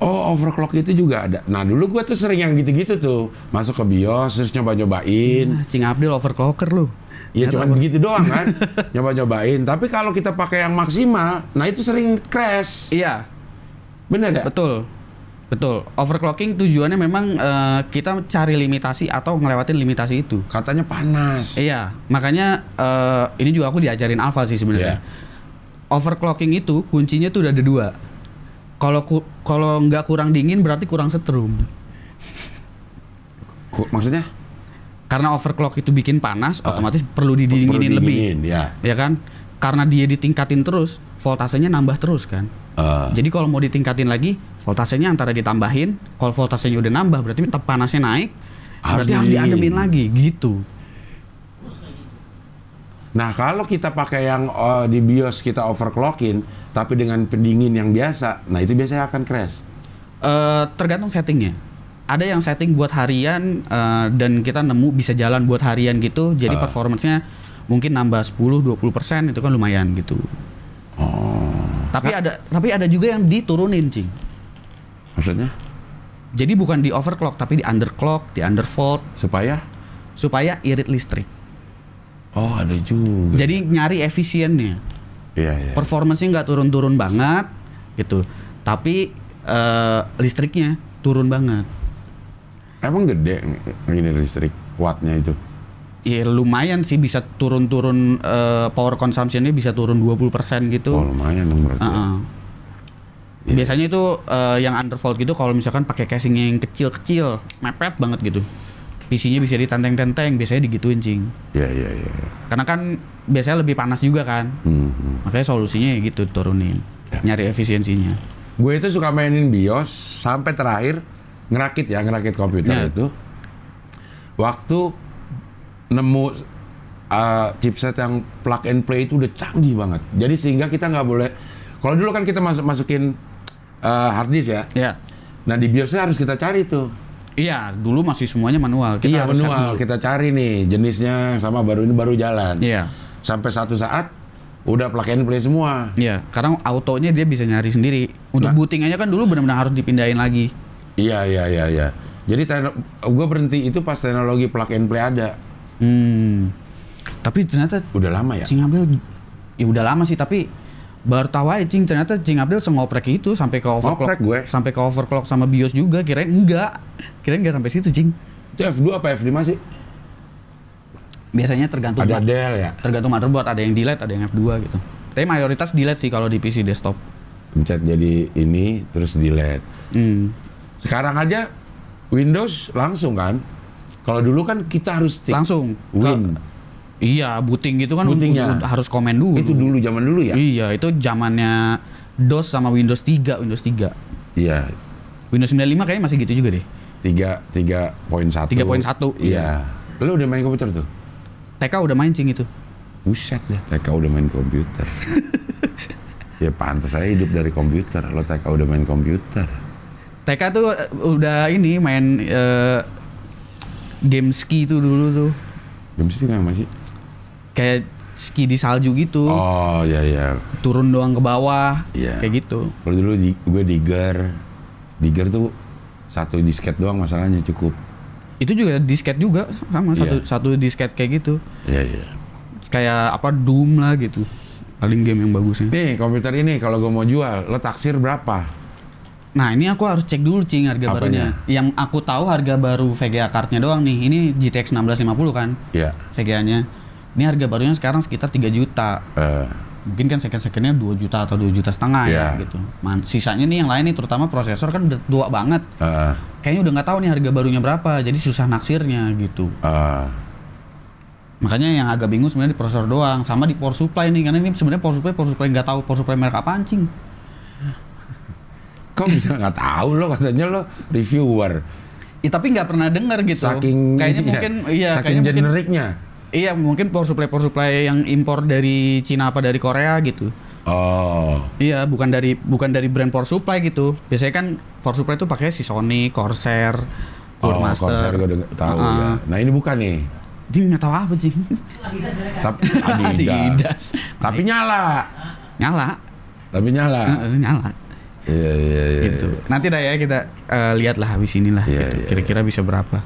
Oh overclock itu juga ada. Nah dulu gue tuh sering yang gitu-gitu tuh masuk ke bios terus nyoba-nyobain. Ya, Cing Abdul overclocker lu. Iya cuma begitu doang kan nyoba-nyobain. Tapi kalau kita pakai yang maksimal, nah itu sering crash. Iya. Bener ya? Betul. Betul. Overclocking tujuannya memang uh, kita cari limitasi atau ngelewatin limitasi itu. Katanya panas. Iya, makanya uh, ini juga aku diajarin Alfa sih sebenarnya. Yeah. Overclocking itu kuncinya tuh udah ada dua. Kalau ku, kalau nggak kurang dingin berarti kurang setrum. Ku, maksudnya? Karena overclock itu bikin panas, uh, otomatis perlu didinginin, perlu didinginin lebih. Ya. ya kan? Karena dia ditingkatin terus, voltasenya nambah terus kan. Uh. Jadi kalau mau ditingkatin lagi, voltasenya antara ditambahin, kalau voltasenya udah nambah berarti panasnya naik, harus berarti harus diademin lagi gitu. Nah kalau kita pakai yang uh, di BIOS kita overclockin, tapi dengan pendingin yang biasa, nah itu biasanya akan crash. Uh, tergantung settingnya. Ada yang setting buat harian uh, dan kita nemu bisa jalan buat harian gitu, jadi uh. performancenya mungkin nambah 10-20% itu kan lumayan gitu. Tapi ada tapi ada juga yang diturunin, Cing. Maksudnya? Jadi bukan di overclock tapi di underclock, di undervolt. Supaya? Supaya irit listrik. Oh, ada juga. Jadi nyari efisiennya. Iya, iya. Performanya nggak turun-turun banget gitu. Tapi uh, listriknya turun banget. Emang gede ini listrik wattnya itu? ya lumayan sih bisa turun-turun uh, power ini bisa turun 20% gitu. Oh, lumayan dong Uh -uh. Yeah. Biasanya itu uh, yang undervolt gitu kalau misalkan pakai casing yang kecil-kecil, mepet banget gitu. PC-nya bisa ditenteng-tenteng, biasanya digituin cing. Iya yeah, iya yeah, iya. Yeah. Karena kan biasanya lebih panas juga kan. Mm -hmm. Makanya solusinya ya gitu turunin, yeah. nyari efisiensinya. Gue itu suka mainin BIOS sampai terakhir ngerakit ya, ngerakit komputer yeah. itu. Waktu nemu uh, chipset yang plug and play itu udah canggih banget. Jadi sehingga kita nggak boleh kalau dulu kan kita masuk masukin uh, hard disk ya. Iya. Nah di BIOSnya harus kita cari tuh. Iya, dulu masih semuanya manual. Kita iya harus manual. Kita cari nih jenisnya sama baru ini baru jalan. Iya. Sampai satu saat udah plug and play semua. Iya, karena autonya dia bisa nyari sendiri. Untuk nah. booting aja kan dulu benar-benar harus dipindahin lagi. Iya, iya, iya, iya. Jadi gue berhenti itu pas teknologi plug and play ada. Hmm. Tapi ternyata udah lama ya. Cing Abdul ya udah lama sih tapi baru tahu aja cing ternyata cing Abdul sengoprek itu sampai ke overclock gue. sampai ke overclock sama BIOS juga kirain enggak kirain enggak sampai situ cing itu F2 apa F5 sih biasanya tergantung ada Dell ya tergantung buat ada yang delete ada yang F2 gitu tapi mayoritas delete sih kalau di PC desktop pencet jadi ini terus delete hmm. sekarang aja Windows langsung kan kalau dulu kan kita harus take langsung win. Ke, iya, buting gitu kan harus komen dulu. Itu dulu zaman dulu ya. Iya, itu zamannya DOS sama Windows 3, Windows 3. Iya. Windows 95 kayaknya masih gitu juga deh. 3 3.1. 3.1. Iya. iya. Lu udah main komputer tuh? TK udah main cing itu. Buset deh, TK udah main komputer. ya pantas saya hidup dari komputer. Lo TK udah main komputer. TK tuh udah ini main uh, game ski itu dulu tuh. Game ski kayak masih? Kayak ski di salju gitu. Oh iya iya. Turun doang ke bawah. Iya. Kayak gitu. Kalau dulu di, gue digger, digger tuh satu disket doang masalahnya cukup. Itu juga disket juga sama satu yeah. satu disket kayak gitu. Iya iya. Kayak apa Doom lah gitu. Paling game yang bagusnya. Nih komputer ini kalau gue mau jual, lo taksir berapa? Nah ini aku harus cek dulu cing harga Apanya? barunya. Yang aku tahu harga baru VGA cardnya doang nih. Ini GTX 1650 kan? Iya. Yeah. VGA-nya. Ini harga barunya sekarang sekitar 3 juta. Uh. Mungkin kan second-secondnya 2 juta atau 2 juta setengah yeah. ya iya. gitu. Man, sisanya nih yang lain nih terutama prosesor kan udah tua banget. Uh. Kayaknya udah nggak tahu nih harga barunya berapa. Jadi susah naksirnya gitu. Uh. Makanya yang agak bingung sebenarnya di prosesor doang. Sama di power supply nih. Karena ini sebenarnya power supply, power supply nggak tahu power supply merek apa anjing kok bisa nggak tahu lo katanya lo reviewer ya, tapi nggak pernah dengar gitu saking kayaknya iya, mungkin iya saking kayaknya generiknya mungkin, iya mungkin power supply power supply yang impor dari Cina apa dari Korea gitu Oh. Iya, bukan dari bukan dari brand Power Supply gitu. Biasanya kan Power Supply itu pakai si Sony, Corsair, Codemaster. Oh, Corsair gue tahu uh, ya. Ah, ah. Nah, ini bukan nih. Dia nggak tahu apa sih. Tapi Adidas. Adidas. Tapi nyala. Nyala. Tapi nyala. Uh, nyala. Iya iya iya. Gitu. Iya. Nanti dah ya kita uh, lihatlah habis inilah yeah, gitu. Iya, Kira-kira yeah. bisa berapa.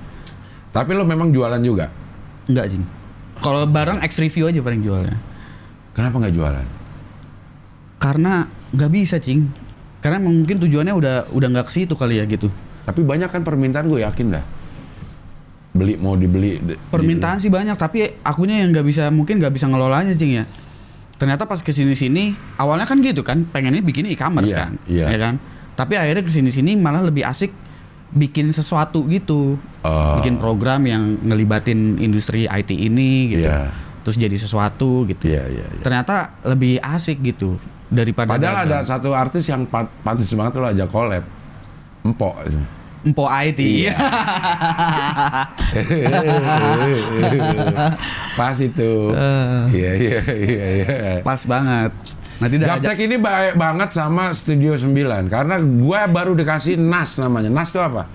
Tapi lo memang jualan juga? Enggak, Jing. Kalau barang X review aja paling jualnya. Kenapa nggak jualan? Karena nggak bisa, Cing. Karena mungkin tujuannya udah udah nggak ke situ kali ya gitu. Tapi banyak kan permintaan gue yakin dah. Beli mau dibeli. Permintaan dibeli. sih banyak, tapi akunya yang nggak bisa mungkin nggak bisa ngelolanya, Cing ya ternyata pas kesini-sini awalnya kan gitu kan pengennya bikin e-commerce yeah, kan yeah. ya kan tapi akhirnya kesini-sini malah lebih asik bikin sesuatu gitu uh, bikin program yang ngelibatin industri IT ini gitu yeah. terus jadi sesuatu gitu yeah, yeah, yeah. ternyata lebih asik gitu daripada padahal ada satu artis yang pantas banget lo ajak collab empok Empo IT, iya. Pas itu. Eh. Iya, iya iya iya Pas banget. Nanti Gaptek ini baik banget sama Studio 9 karena gue baru dikasih NAS namanya. NAS itu apa?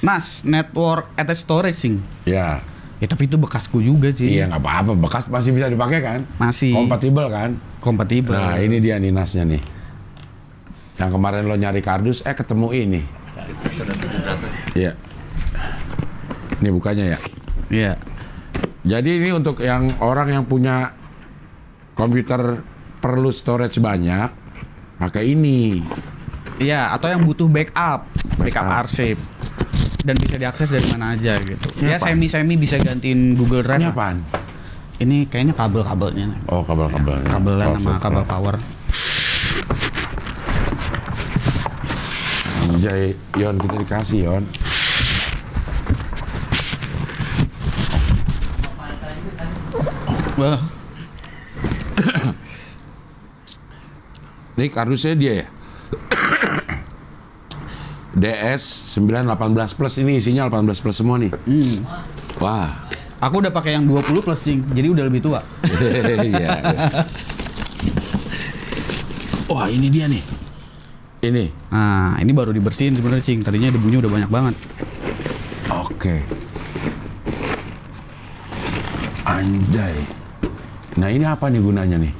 NAS Network Attached Storage. Ya. Ya tapi itu bekasku juga sih. Iya nggak apa-apa, bekas masih bisa dipakai kan? Masih. Kompatibel kan? Kompatibel. Nah ini dia nih nasnya nih. Yang kemarin lo nyari kardus, eh ketemu ini. Iya. Ini bukanya ya. Iya. Jadi ini untuk yang orang yang punya komputer perlu storage banyak, pakai ini. Iya, atau yang butuh backup, backup, backup arsip dan bisa diakses dari mana aja gitu. Ini ya semi-semi bisa gantiin Google Drive. Ini apaan? Ini kayaknya kabel-kabelnya. Oh, kabel-kabelnya. Ya, sama kabel power. aja Yon kita dikasih Yon. Wah. Ini kardusnya dia ya. DS 918 plus ini isinya 18 plus semua nih. Hmm. Wah. Aku udah pakai yang 20 plus cing, jadi udah lebih tua. Iya. Wah, ini dia nih. Ini. Nah, ini baru dibersihin sebenarnya, Cing. Tadinya debunya udah banyak banget. Oke. Anjay. Nah, ini apa nih gunanya nih?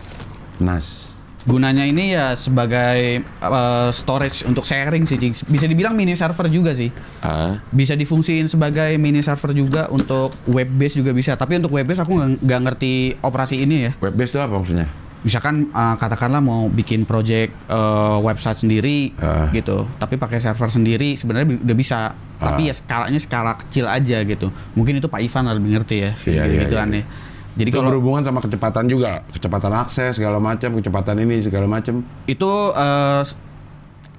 Nas. Gunanya ini ya sebagai uh, storage untuk sharing sih, Cing. Bisa dibilang mini server juga sih. Uh. Bisa difungsiin sebagai mini server juga untuk web base juga bisa. Tapi untuk web base aku nggak ngerti operasi ini ya. Web base itu apa maksudnya? misalkan uh, katakanlah mau bikin project uh, website sendiri uh. gitu tapi pakai server sendiri sebenarnya udah bisa uh. tapi ya ah. skalanya skala kecil aja gitu mungkin itu Pak Ivan lebih ngerti ya iya, gitu, iya, gitu iya. aneh iya. ya. jadi itu kalau berhubungan sama kecepatan juga kecepatan akses segala macam kecepatan ini segala macam itu uh,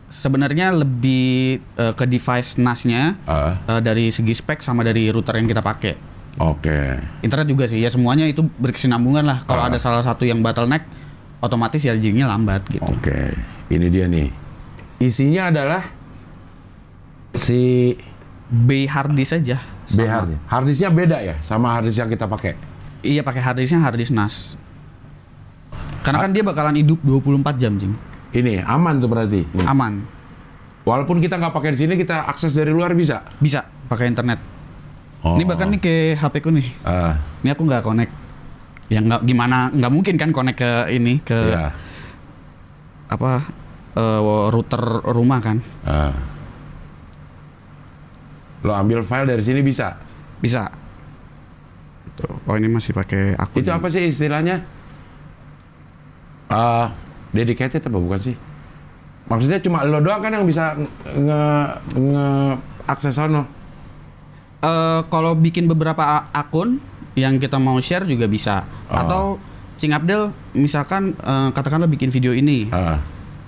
sebenarnya lebih uh, ke device NAS-nya uh. uh, dari segi spek sama dari router yang kita pakai Oke. Okay. Internet juga sih. Ya semuanya itu berkesinambungan lah. Kalau ah. ada salah satu yang bottleneck, otomatis ya jadinya lambat gitu. Oke. Okay. Ini dia nih. Isinya adalah si B hardis aja. B hard. beda ya sama hardis yang kita pakai. Iya pakai hardisnya hardis NAS. Karena kan ah. dia bakalan hidup 24 jam, Jing. Ini aman tuh berarti. Aman. Walaupun kita nggak pakai di sini, kita akses dari luar bisa. Bisa pakai internet. Oh. Ini bahkan nih ke HP ku nih. Uh. Ini aku nggak connect. Ya nggak gimana nggak mungkin kan connect ke ini ke yeah. apa uh, router rumah kan. Uh. Lo ambil file dari sini bisa? Bisa. Oh ini masih pakai aku. Itu ya. apa sih istilahnya? Uh, dedicated apa bukan sih? Maksudnya cuma lo doang kan yang bisa nge, nge akses ono uh, kalau bikin beberapa akun yang kita mau share juga bisa. Oh. Atau Cing Abdel misalkan uh, katakanlah bikin video ini. Uh.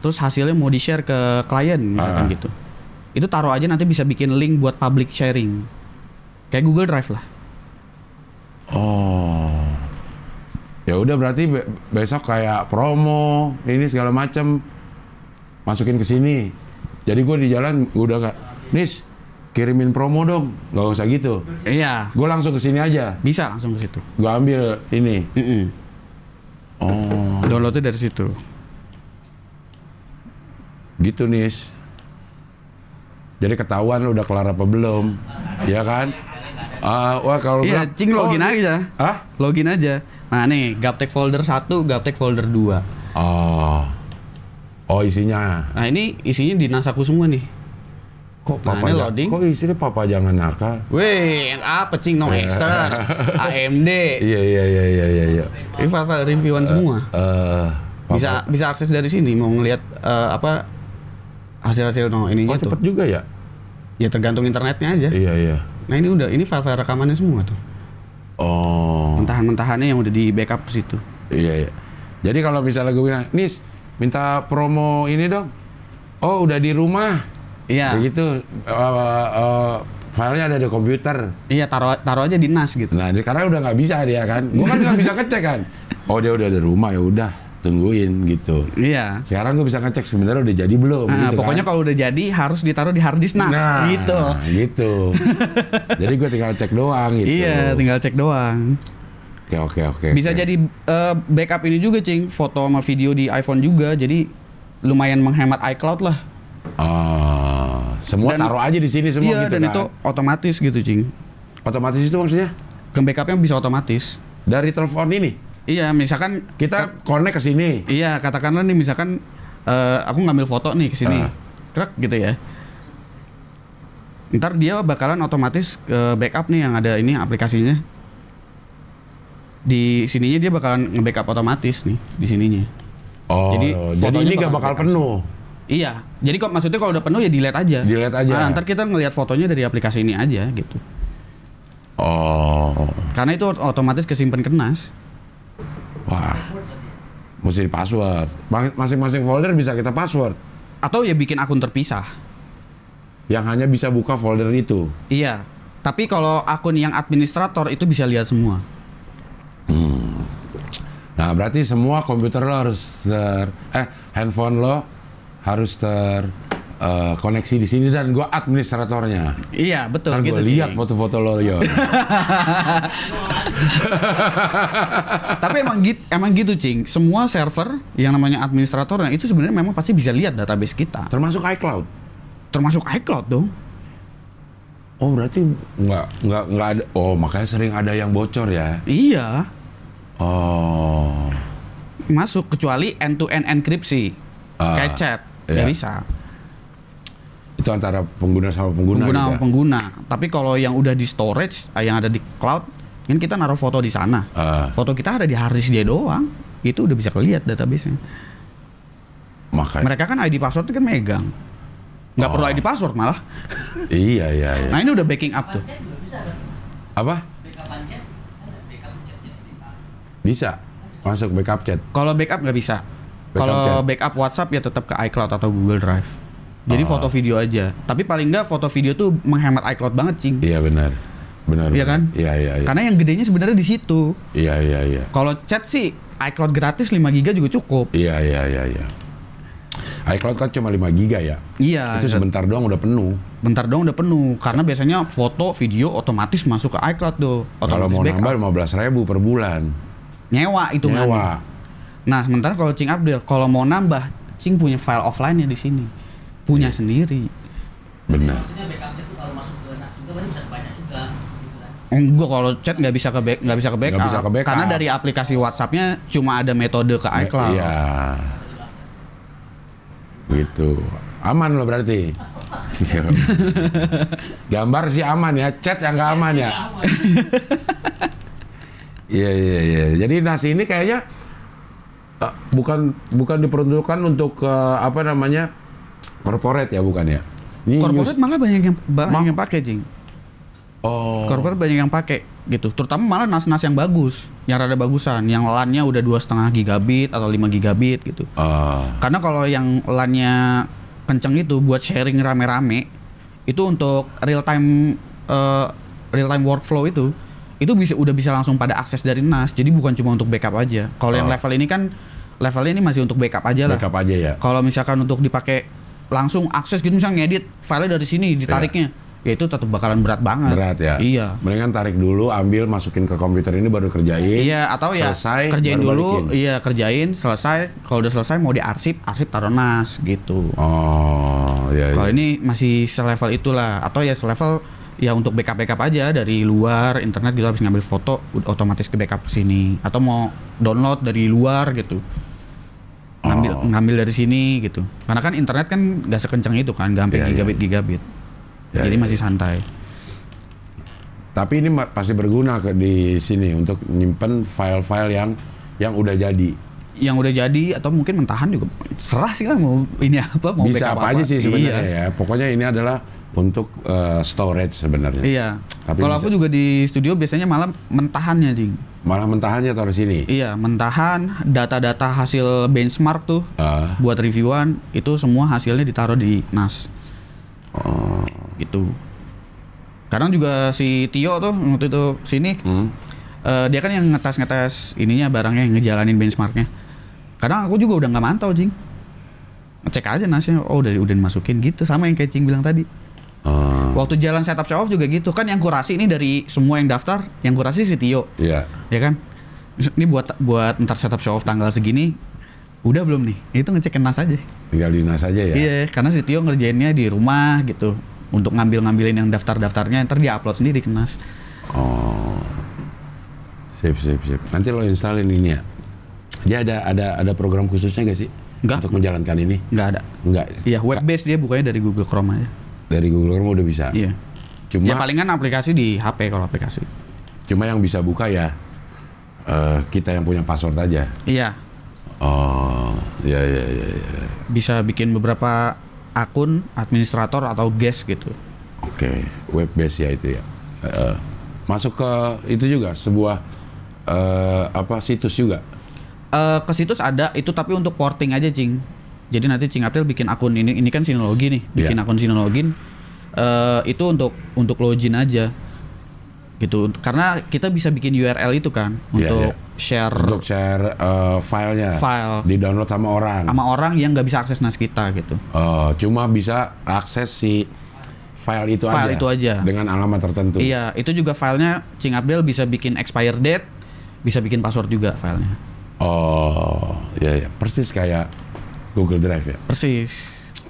Terus hasilnya mau di-share ke klien misalkan uh. gitu. Itu taruh aja nanti bisa bikin link buat public sharing. Kayak Google Drive lah. Oh. Ya udah berarti besok kayak promo ini segala macam masukin ke sini. Jadi gue di jalan udah gak, Nis, kirimin promo dong nggak usah gitu iya gue langsung ke sini aja bisa langsung ke situ gue ambil ini mm -mm. oh downloadnya dari situ gitu nis jadi ketahuan lu udah kelar apa belum ya kan uh, wah kalau iya cing login oh, aja ah login aja nah nih gaptek folder satu, gaptek folder 2 oh oh isinya nah ini isinya di nasaku semua nih Kok nah, papa Mana loading? Kok istri papa jangan nakal? Weh, NA ah, pecing no eh. hexer, AMD. Iya iya iya iya iya. iya. Ini file-file reviewan uh, semua. Uh, bisa bisa akses dari sini mau ngelihat uh, apa hasil-hasil no ini oh, cepet juga ya? Ya tergantung internetnya aja. Iya iya. Nah ini udah ini file-file rekamannya semua tuh. Oh. Mentahan-mentahannya yang udah di backup ke situ. Iya iya. Jadi kalau misalnya gue bilang, Nis, minta promo ini dong. Oh udah di rumah Iya. Begitu uh, eh, uh, eh, eh, filenya ada di komputer. Iya, taruh taruh aja di NAS gitu. Nah, sekarang udah nggak bisa dia kan. Gua kan nggak bisa ngecek kan. Oh, dia udah di rumah ya udah tungguin gitu. Iya. Sekarang gue bisa ngecek sebenarnya udah jadi belum. Nah, gitu pokoknya kan? kalau udah jadi harus ditaruh di hard disk NAS. Nah, gitu. Gitu. jadi gue tinggal cek doang gitu. Iya, tinggal cek doang. Oke oke oke. Bisa oke. jadi uh, backup ini juga, cing. Foto sama video di iPhone juga. Jadi lumayan menghemat iCloud lah. Oh semua dan, taruh aja di sini semua iya, gitu dan kan? itu otomatis gitu cing otomatis itu maksudnya ke backupnya bisa otomatis dari telepon ini iya misalkan kita connect ke sini iya katakanlah nih misalkan uh, aku ngambil foto nih ke sini uh. gitu ya ntar dia bakalan otomatis ke eh, backup nih yang ada ini aplikasinya di sininya dia bakalan nge-backup otomatis nih di sininya. Oh, jadi, jadi ini gak bakal penuh. Iya. Jadi kok maksudnya kalau udah penuh ya delete aja. Delete aja. Nah, ntar kita ngelihat fotonya dari aplikasi ini aja gitu. Oh. Karena itu otomatis kesimpan kenas. Wah. Mesti password. Masing-masing folder bisa kita password. Atau ya bikin akun terpisah. Yang hanya bisa buka folder itu. Iya. Tapi kalau akun yang administrator itu bisa lihat semua. Hmm. Nah berarti semua komputer lo harus ter eh handphone lo harus ter uh, koneksi di sini dan gue administratornya. Iya betul. kan gitu, gue lihat foto-foto lo yo. Tapi emang gitu, emang gitu cing. Semua server yang namanya administratornya itu sebenarnya memang pasti bisa lihat database kita. Termasuk iCloud. Termasuk iCloud dong. Oh berarti nggak nggak nggak ada. Oh makanya sering ada yang bocor ya. Iya. Oh. Masuk kecuali end to end enkripsi. Uh. Ah. Kayak chat Ya. Gak iya. bisa itu antara pengguna sama pengguna pengguna gitu sama ya? pengguna tapi kalau yang udah di storage yang ada di cloud kan kita naruh foto di sana uh. foto kita ada di harddisk dia doang itu udah bisa kelihat database-nya. Makanya. mereka kan ID password kan megang nggak oh. perlu ID password malah iya iya, iya. nah ini udah backing up tuh apa bisa masuk backup chat kalau backup nggak bisa kalau backup WhatsApp ya tetap ke iCloud atau Google Drive. Jadi oh. foto video aja. Tapi paling nggak foto video tuh menghemat iCloud banget, sih. Iya benar. Benar. Iya kan? Iya iya iya. Karena yang gedenya sebenarnya di situ. Iya iya iya. Kalau chat sih iCloud gratis 5 giga juga cukup. Iya iya iya iya. iCloud kan cuma 5 giga ya. Iya. Itu iya. sebentar doang udah penuh. Bentar doang udah penuh karena biasanya foto, video otomatis masuk ke iCloud tuh. Kalau mau backup. nambah 15 ribu per bulan. Nyewa itu Nyewa. Nah, sementara kalau Cing Abdul kalau mau nambah, Cing punya file offline-nya di sini. Punya iya. sendiri. Benar. Maksudnya tuh kalau masuk ke NAS bisa dibaca juga. Gitu kan? Enggak kalau chat nggak bisa ke back nggak bisa ke backup, bisa ke backup. karena dari aplikasi WhatsAppnya cuma ada metode ke iCloud. Iya. Gitu. Aman lo berarti. Gambar sih aman ya, chat yang nggak aman ya. Iya iya iya. iya, iya Jadi nasi ini kayaknya Ah, bukan bukan diperuntukkan untuk uh, apa namanya korporat ya bukan ya? Ini corporate malah banyak yang banyak ma yang pakai jing. Oh. Corporate banyak yang pakai gitu. Terutama malah nas-nas yang bagus, yang rada bagusan, yang LAN-nya udah dua setengah gigabit atau 5 gigabit gitu. Uh. Karena kalau yang LAN-nya kenceng itu buat sharing rame-rame itu untuk real time uh, real time workflow itu itu bisa udah bisa langsung pada akses dari NAS. Jadi bukan cuma untuk backup aja. Kalau oh. yang level ini kan levelnya ini masih untuk backup aja lah. Backup aja ya. Kalau misalkan untuk dipakai langsung akses gitu misalnya ngedit file dari sini ditariknya. Yeah ya itu tetap bakalan berat banget. Berat ya. Iya. Mendingan tarik dulu, ambil, masukin ke komputer ini baru kerjain. Iya, atau ya selesai, kerjain baru dulu, balikin. iya kerjain, selesai. Kalau udah selesai mau diarsip, arsip taruh nas gitu. Oh, iya. iya. Kalau ini masih selevel itulah atau ya selevel ya untuk backup backup aja dari luar internet gitu habis ngambil foto otomatis ke backup ke sini atau mau download dari luar gitu ngambil oh. ngambil dari sini gitu karena kan internet kan nggak sekencang itu kan nggak sampai yeah, iya. gigabit yeah. gigabit yeah, jadi yeah. masih ya. santai tapi ini pasti berguna ke di sini untuk nyimpen file-file yang yang udah jadi yang udah jadi atau mungkin mentahan juga serah sih lah mau ini apa mau bisa apa, apa aja sih iya. sebenarnya iya. ya pokoknya ini adalah untuk uh, storage sebenarnya. Iya. Tapi kalau aku juga di studio biasanya malam mentahannya, Jing. Malah mentahannya taruh sini. Iya, mentahan data-data hasil benchmark tuh uh. buat reviewan itu semua hasilnya ditaruh di NAS. Oh. Gitu. Kadang juga si Tio tuh waktu itu sini hmm. uh, dia kan yang ngetes-ngetes ininya barangnya yang ngejalanin benchmarknya. Kadang aku juga udah nggak mantau, Jing. Cek aja nasnya, oh udah udah dimasukin gitu sama yang kayak Cing bilang tadi. Uh. Waktu jalan setup show off juga gitu kan yang kurasi ini dari semua yang daftar, yang kurasi si Tio. Iya. Yeah. Ya kan? Ini buat buat ntar setup show off tanggal segini udah belum nih? Itu ngecek nas aja. Tinggal di nas aja ya. Iya, karena si Tio ngerjainnya di rumah gitu untuk ngambil-ngambilin yang daftar-daftarnya ntar dia upload sendiri ke nas. Oh. Sip, sip, sip. Nanti lo installin ini ya. Dia ada ada ada program khususnya gak sih? Enggak. Untuk menjalankan ini? Enggak ada. Enggak. Iya, web based dia bukannya dari Google Chrome aja. Dari Google Chrome udah bisa. Iya. Cuma ya palingan aplikasi di HP kalau aplikasi. Cuma yang bisa buka ya uh, kita yang punya password aja. Iya. Oh, ya ya ya. ya. Bisa bikin beberapa akun administrator atau guest gitu. Oke, okay. web base ya itu ya. Uh, masuk ke itu juga sebuah uh, apa situs juga. Uh, ke situs ada itu tapi untuk porting aja, Cing. Jadi nanti Cing April bikin akun ini ini kan sinologi nih, iya. bikin yeah. akun sinologin uh, itu untuk untuk login aja gitu karena kita bisa bikin URL itu kan iya, untuk yeah. share untuk share uh, filenya file di download sama orang sama orang yang nggak bisa akses nas kita gitu uh, cuma bisa akses si file itu file aja itu aja dengan alamat tertentu iya itu juga filenya Cing April bisa bikin expired date bisa bikin password juga filenya oh ya, ya. persis kayak Google Drive ya. Persis.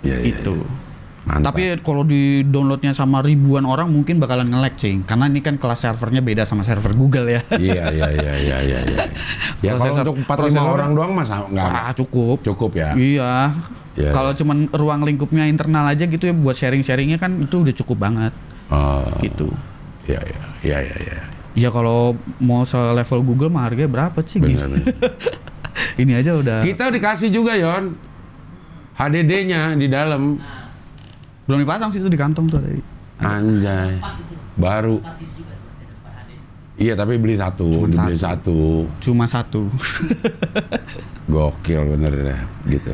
Ya, itu. Iya, gitu. Ya, ya. Tapi kalau di downloadnya sama ribuan orang mungkin bakalan nge-lag cing, karena ini kan kelas servernya beda sama server Google ya. Iya iya iya iya iya. iya, iya. Ya, ya kalau untuk 4 5 orang doang mas nggak? Ah cukup. Cukup ya. Iya. Ya, kalau ya. cuman ruang lingkupnya internal aja gitu ya buat sharing-sharingnya kan itu udah cukup banget. Oh. Gitu. Iya iya iya iya. Ya, ya kalau mau selevel Google mah harganya berapa sih? bener. ini aja udah. Kita dikasih juga Yon HDD-nya di dalam. Belum dipasang sih itu di kantong tuh tadi. Anjay. Gitu Baru. Iya tapi beli satu, Cuma beli satu. satu. Cuma satu. Gokil bener deh, ya, gitu.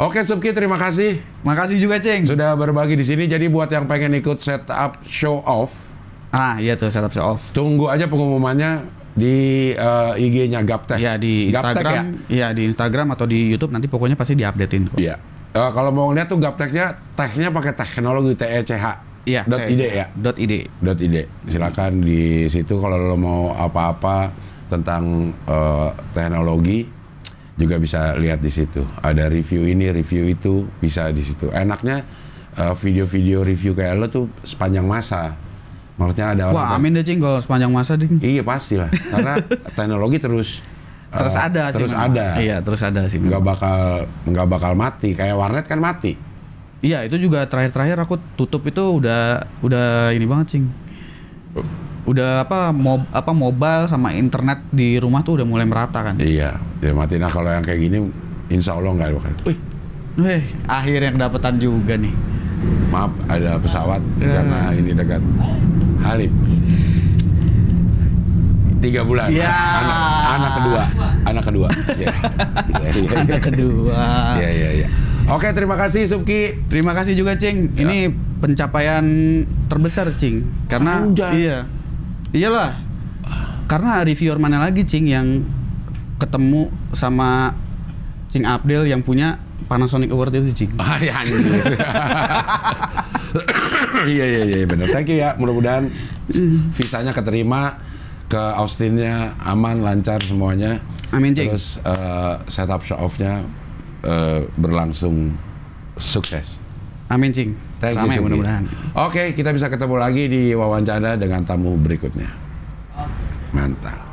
Oke Subki terima kasih. Makasih juga Ceng. Sudah berbagi di sini. Jadi buat yang pengen ikut setup show off. Ah iya tuh setup show off. Tunggu aja pengumumannya di uh, eh, IG-nya Gaptek. Iya di Instagram, ya? iya ya, di Instagram atau di YouTube nanti pokoknya pasti diupdatein kok. Iya. Uh, kalau mau lihat tuh Gapteknya, teknya pakai teknologi T E C H. Iya. Dot ide ya. Dot ide. Dot ide. Silakan di situ kalau lo mau apa-apa tentang uh, teknologi juga bisa lihat di situ. Ada review ini, review itu bisa di situ. Enaknya video-video uh, video -video review kayak lo tuh sepanjang masa. Maksudnya ada orang. Wah, amin deh cing kalau sepanjang masa ding. Iya pastilah, karena teknologi terus terus uh, ada terus sih. ada. Iya, terus ada sih. Nggak bakal enggak bakal mati. Kayak warnet kan mati. Iya, itu juga terakhir-terakhir aku tutup itu udah udah ini banget cing. Udah apa mob, apa mobile sama internet di rumah tuh udah mulai merata kan. Iya, ya mati. Nah kalau yang kayak gini, insya Allah enggak. bakal. Wih, Wih, akhirnya kedapatan juga nih. Maaf, ada pesawat uh. karena eh. ini dekat. Halim tiga bulan ya. anak anak kedua anak kedua ya. Ya, ya, anak ya. kedua ya ya ya oke terima kasih Subki terima kasih juga Cing ya. ini pencapaian terbesar Cing karena Anjan. iya iyalah karena reviewer mana lagi Cing yang ketemu sama Cing Abdel yang punya Panasonic Award itu Cing ah, ya, Iya iya iya, iya benar. Thank you ya. Mudah-mudahan mm. visanya keterima ke Austinnya aman lancar semuanya. Amin cik. Terus uh, setup show offnya uh, eh, berlangsung sukses. Amin Cing. Thank Ramai you mudah-mudahan. Oke, okay, kita bisa ketemu lagi di wawancara dengan tamu berikutnya. Mantap.